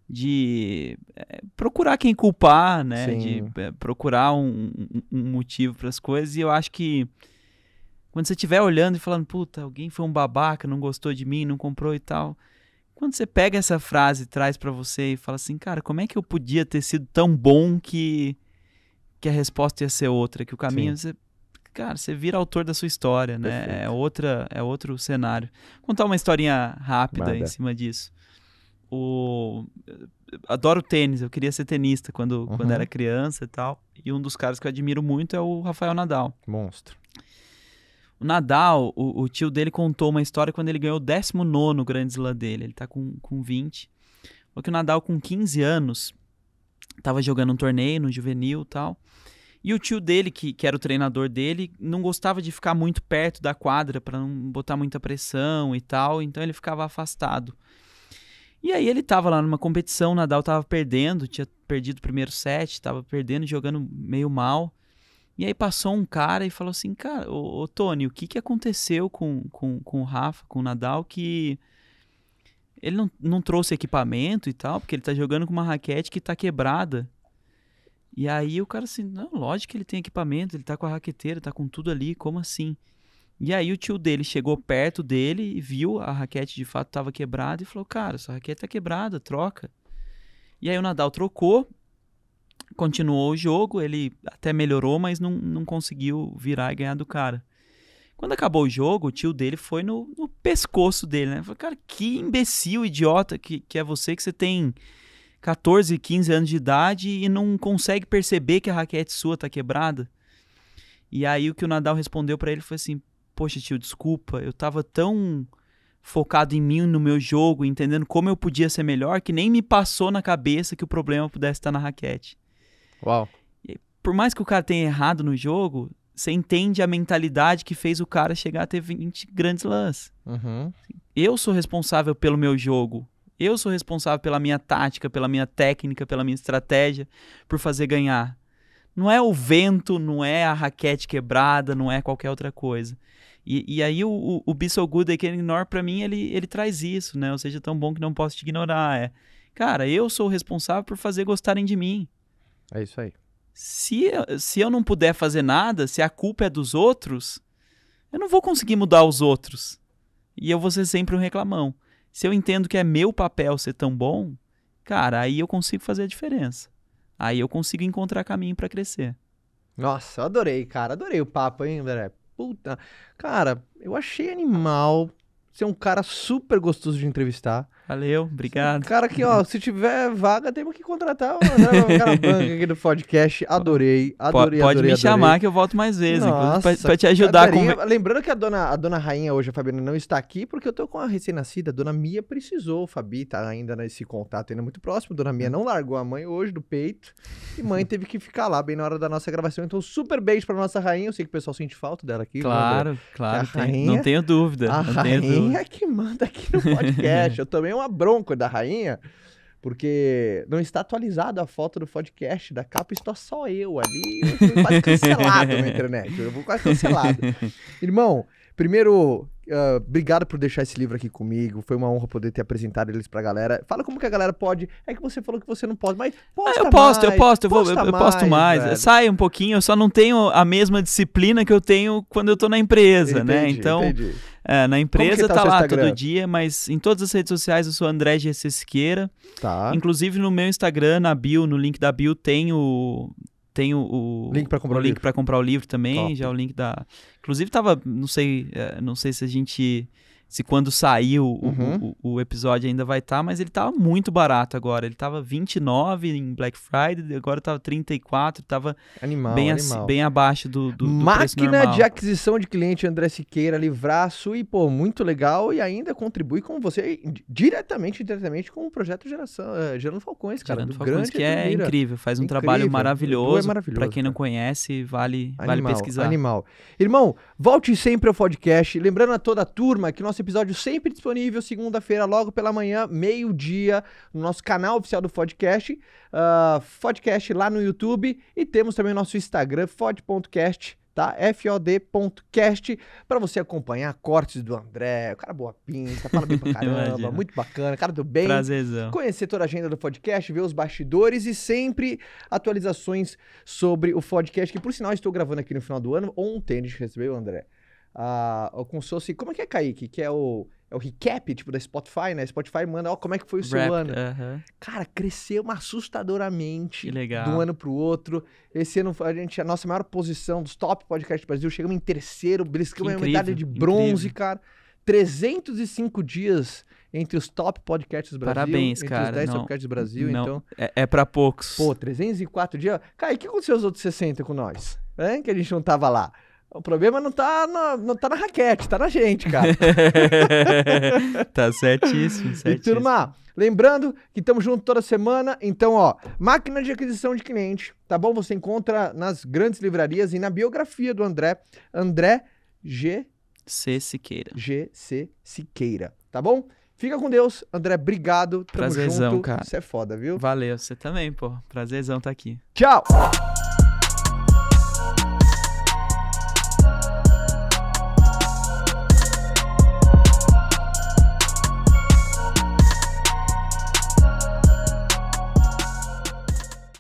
de eh, procurar quem culpar, né? Sim. De eh, procurar um, um motivo para as coisas. E eu acho que quando você estiver olhando e falando, puta, alguém foi um babaca, não gostou de mim, não comprou e tal. Quando você pega essa frase, traz para você e fala assim, cara, como é que eu podia ter sido tão bom que que a resposta ia ser outra, que o caminho você cara, você vira autor da sua história, né? É Perfeito. É outra, é outro cenário. Vou contar uma historinha rápida Manda. em cima disso o adoro tênis, eu queria ser tenista quando, uhum. quando era criança e tal. E um dos caras que eu admiro muito é o Rafael Nadal. Monstro. O Nadal, o, o tio dele contou uma história quando ele ganhou o 19 Grand Slam dele. Ele tá com, com 20. Porque o Nadal, com 15 anos, tava jogando um torneio no juvenil e tal. E o tio dele, que, que era o treinador dele, não gostava de ficar muito perto da quadra para não botar muita pressão e tal. Então ele ficava afastado. E aí ele tava lá numa competição, o Nadal tava perdendo, tinha perdido o primeiro set, tava perdendo, jogando meio mal. E aí passou um cara e falou assim, cara, ô, ô Tony, o que que aconteceu com, com, com o Rafa, com o Nadal, que ele não, não trouxe equipamento e tal, porque ele tá jogando com uma raquete que tá quebrada. E aí o cara assim, não, lógico que ele tem equipamento, ele tá com a raqueteira, tá com tudo ali, como assim? E aí o tio dele chegou perto dele e viu a raquete de fato estava quebrada e falou: Cara, sua raquete tá quebrada, troca. E aí o Nadal trocou, continuou o jogo, ele até melhorou, mas não, não conseguiu virar e ganhar do cara. Quando acabou o jogo, o tio dele foi no, no pescoço dele, né? Falou, cara, que imbecil, idiota que, que é você, que você tem 14, 15 anos de idade e não consegue perceber que a raquete sua tá quebrada. E aí o que o Nadal respondeu para ele foi assim: poxa, tio, desculpa, eu tava tão focado em mim, no meu jogo, entendendo como eu podia ser melhor, que nem me passou na cabeça que o problema pudesse estar na raquete. Uau. E por mais que o cara tenha errado no jogo, você entende a mentalidade que fez o cara chegar a ter 20 grandes lances. Uhum. Eu sou responsável pelo meu jogo. Eu sou responsável pela minha tática, pela minha técnica, pela minha estratégia, por fazer ganhar. Não é o vento, não é a raquete quebrada, não é qualquer outra coisa. E, e aí o, o, o Be So Good I Can Ignore, pra mim, ele, ele traz isso, né? Ou seja, tão bom que não posso te ignorar. É, cara, eu sou o responsável por fazer gostarem de mim. É isso aí. Se, se eu não puder fazer nada, se a culpa é dos outros, eu não vou conseguir mudar os outros. E eu vou ser sempre um reclamão. Se eu entendo que é meu papel ser tão bom, cara, aí eu consigo fazer a diferença. Aí eu consigo encontrar caminho para crescer. Nossa, adorei, cara. Adorei o papo, hein, André? Puta. Cara, eu achei animal. ser um cara super gostoso de entrevistar. Valeu, obrigado. Cara, aqui, ó, se tiver vaga, temos que contratar o né, André aqui do podcast. Adorei, adorei, Pode adorei, me chamar que eu volto mais vezes, Nossa, pra, pra, te ajudar. com... Lembrando que a dona, a dona Rainha hoje, a Fabiana, não está aqui, porque eu tô com a recém-nascida. A dona Mia precisou, Fabi tá ainda nesse contato ainda muito próximo. A dona Mia não largou a mãe hoje do peito. E mãe teve que ficar lá bem na hora da nossa gravação. Então, super beijo pra nossa rainha. Eu sei que o pessoal sente falta dela aqui. Claro, claro. A rainha, não tenho dúvida. A não rainha tenho dúvida. que manda aqui no podcast. Eu também Tomei é uma bronca da rainha, porque não está atualizada a foto do podcast da capa, estou só eu ali. Eu fui quase cancelado na internet. Eu vou quase cancelado. Irmão, primeiro, uh, obrigado por deixar esse livro aqui comigo. Foi uma honra poder ter apresentado eles pra galera. Fala como que a galera pode. É que você falou que você não pode, mas posta ah, eu posto, mais, eu posto, eu posso eu, eu posto mais. mais. Sai um pouquinho, eu só não tenho a mesma disciplina que eu tenho quando eu tô na empresa, entendi, né? Então. Entendi. É, na empresa tá, tá lá Instagram? todo dia, mas em todas as redes sociais eu sou André G. Sesqueira. Tá. Inclusive no meu Instagram, na bio, no link da bio, tem o, tem o, link para comprar o, o link para comprar o livro também, Top. já é o link da. Inclusive tava, não sei, é, não sei se a gente se quando sair o, uhum. o, o, episódio ainda vai estar, tá, mas ele tava tá muito barato agora. Ele tava 29 em Black Friday, agora tava 34, tava animal, bem, animal. bem abaixo do, do, do Máquina de aquisição de cliente André Siqueira, livraço e, pô, muito legal e ainda contribui com você diretamente, diretamente com o projeto Geração, uh, Gerando Falcões, cara. Gerando Falcões, que é incrível, faz um incrível. trabalho maravilhoso. É maravilhoso pra quem cara. não conhece, vale, animal, vale pesquisar. Animal. Irmão, volte sempre ao podcast, lembrando a toda a turma que nosso episódio sempre disponível segunda-feira, logo pela manhã, meio-dia, no nosso canal oficial do podcast, uh, ah, podcast lá no YouTube e temos também nosso Instagram, fod.cast tá? FOD.cast, para você acompanhar cortes do André, o cara boa pinta, fala bem pra caramba, muito bacana, cara do bem. Prazerzão. Conhecer toda a agenda do podcast, ver os bastidores e sempre atualizações sobre o podcast, que por sinal estou gravando aqui no final do ano. Ontem a gente recebeu o André uh, como se fosse. Como é que é, Kaique? Que é o. É o recap, tipo, da Spotify, né? Spotify manda, ó, como é que foi o seu ano. Uh -huh. Cara, cresceu assustadoramente. De um ano pro outro. Esse ano, a gente, a nossa maior posição dos top podcasts do Brasil, chegamos em terceiro, beliscamos uma medalha de bronze, incrível. cara. 305 dias entre os top podcasts do Brasil. Parabéns, entre cara. Entre os 10 não, podcasts do Brasil, não, então. É, é para poucos. Pô, 304 dias. Cara, e o que aconteceu os outros 60 com nós? É, que a gente não tava lá. O problema não tá na, não tá na raquete, tá na gente, cara. tá certíssimo, certíssimo. E turma, lembrando que estamos juntos toda semana, então, ó, máquina de aquisição de cliente, tá bom? Você encontra nas grandes livrarias e na biografia do André, André G. C. Siqueira. G. C. Siqueira, tá bom? Fica com Deus, André, obrigado. Tamo Prazerzão, junto. cara. Você é foda, viu? Valeu, você também, pô. Prazerzão tá aqui. Tchau!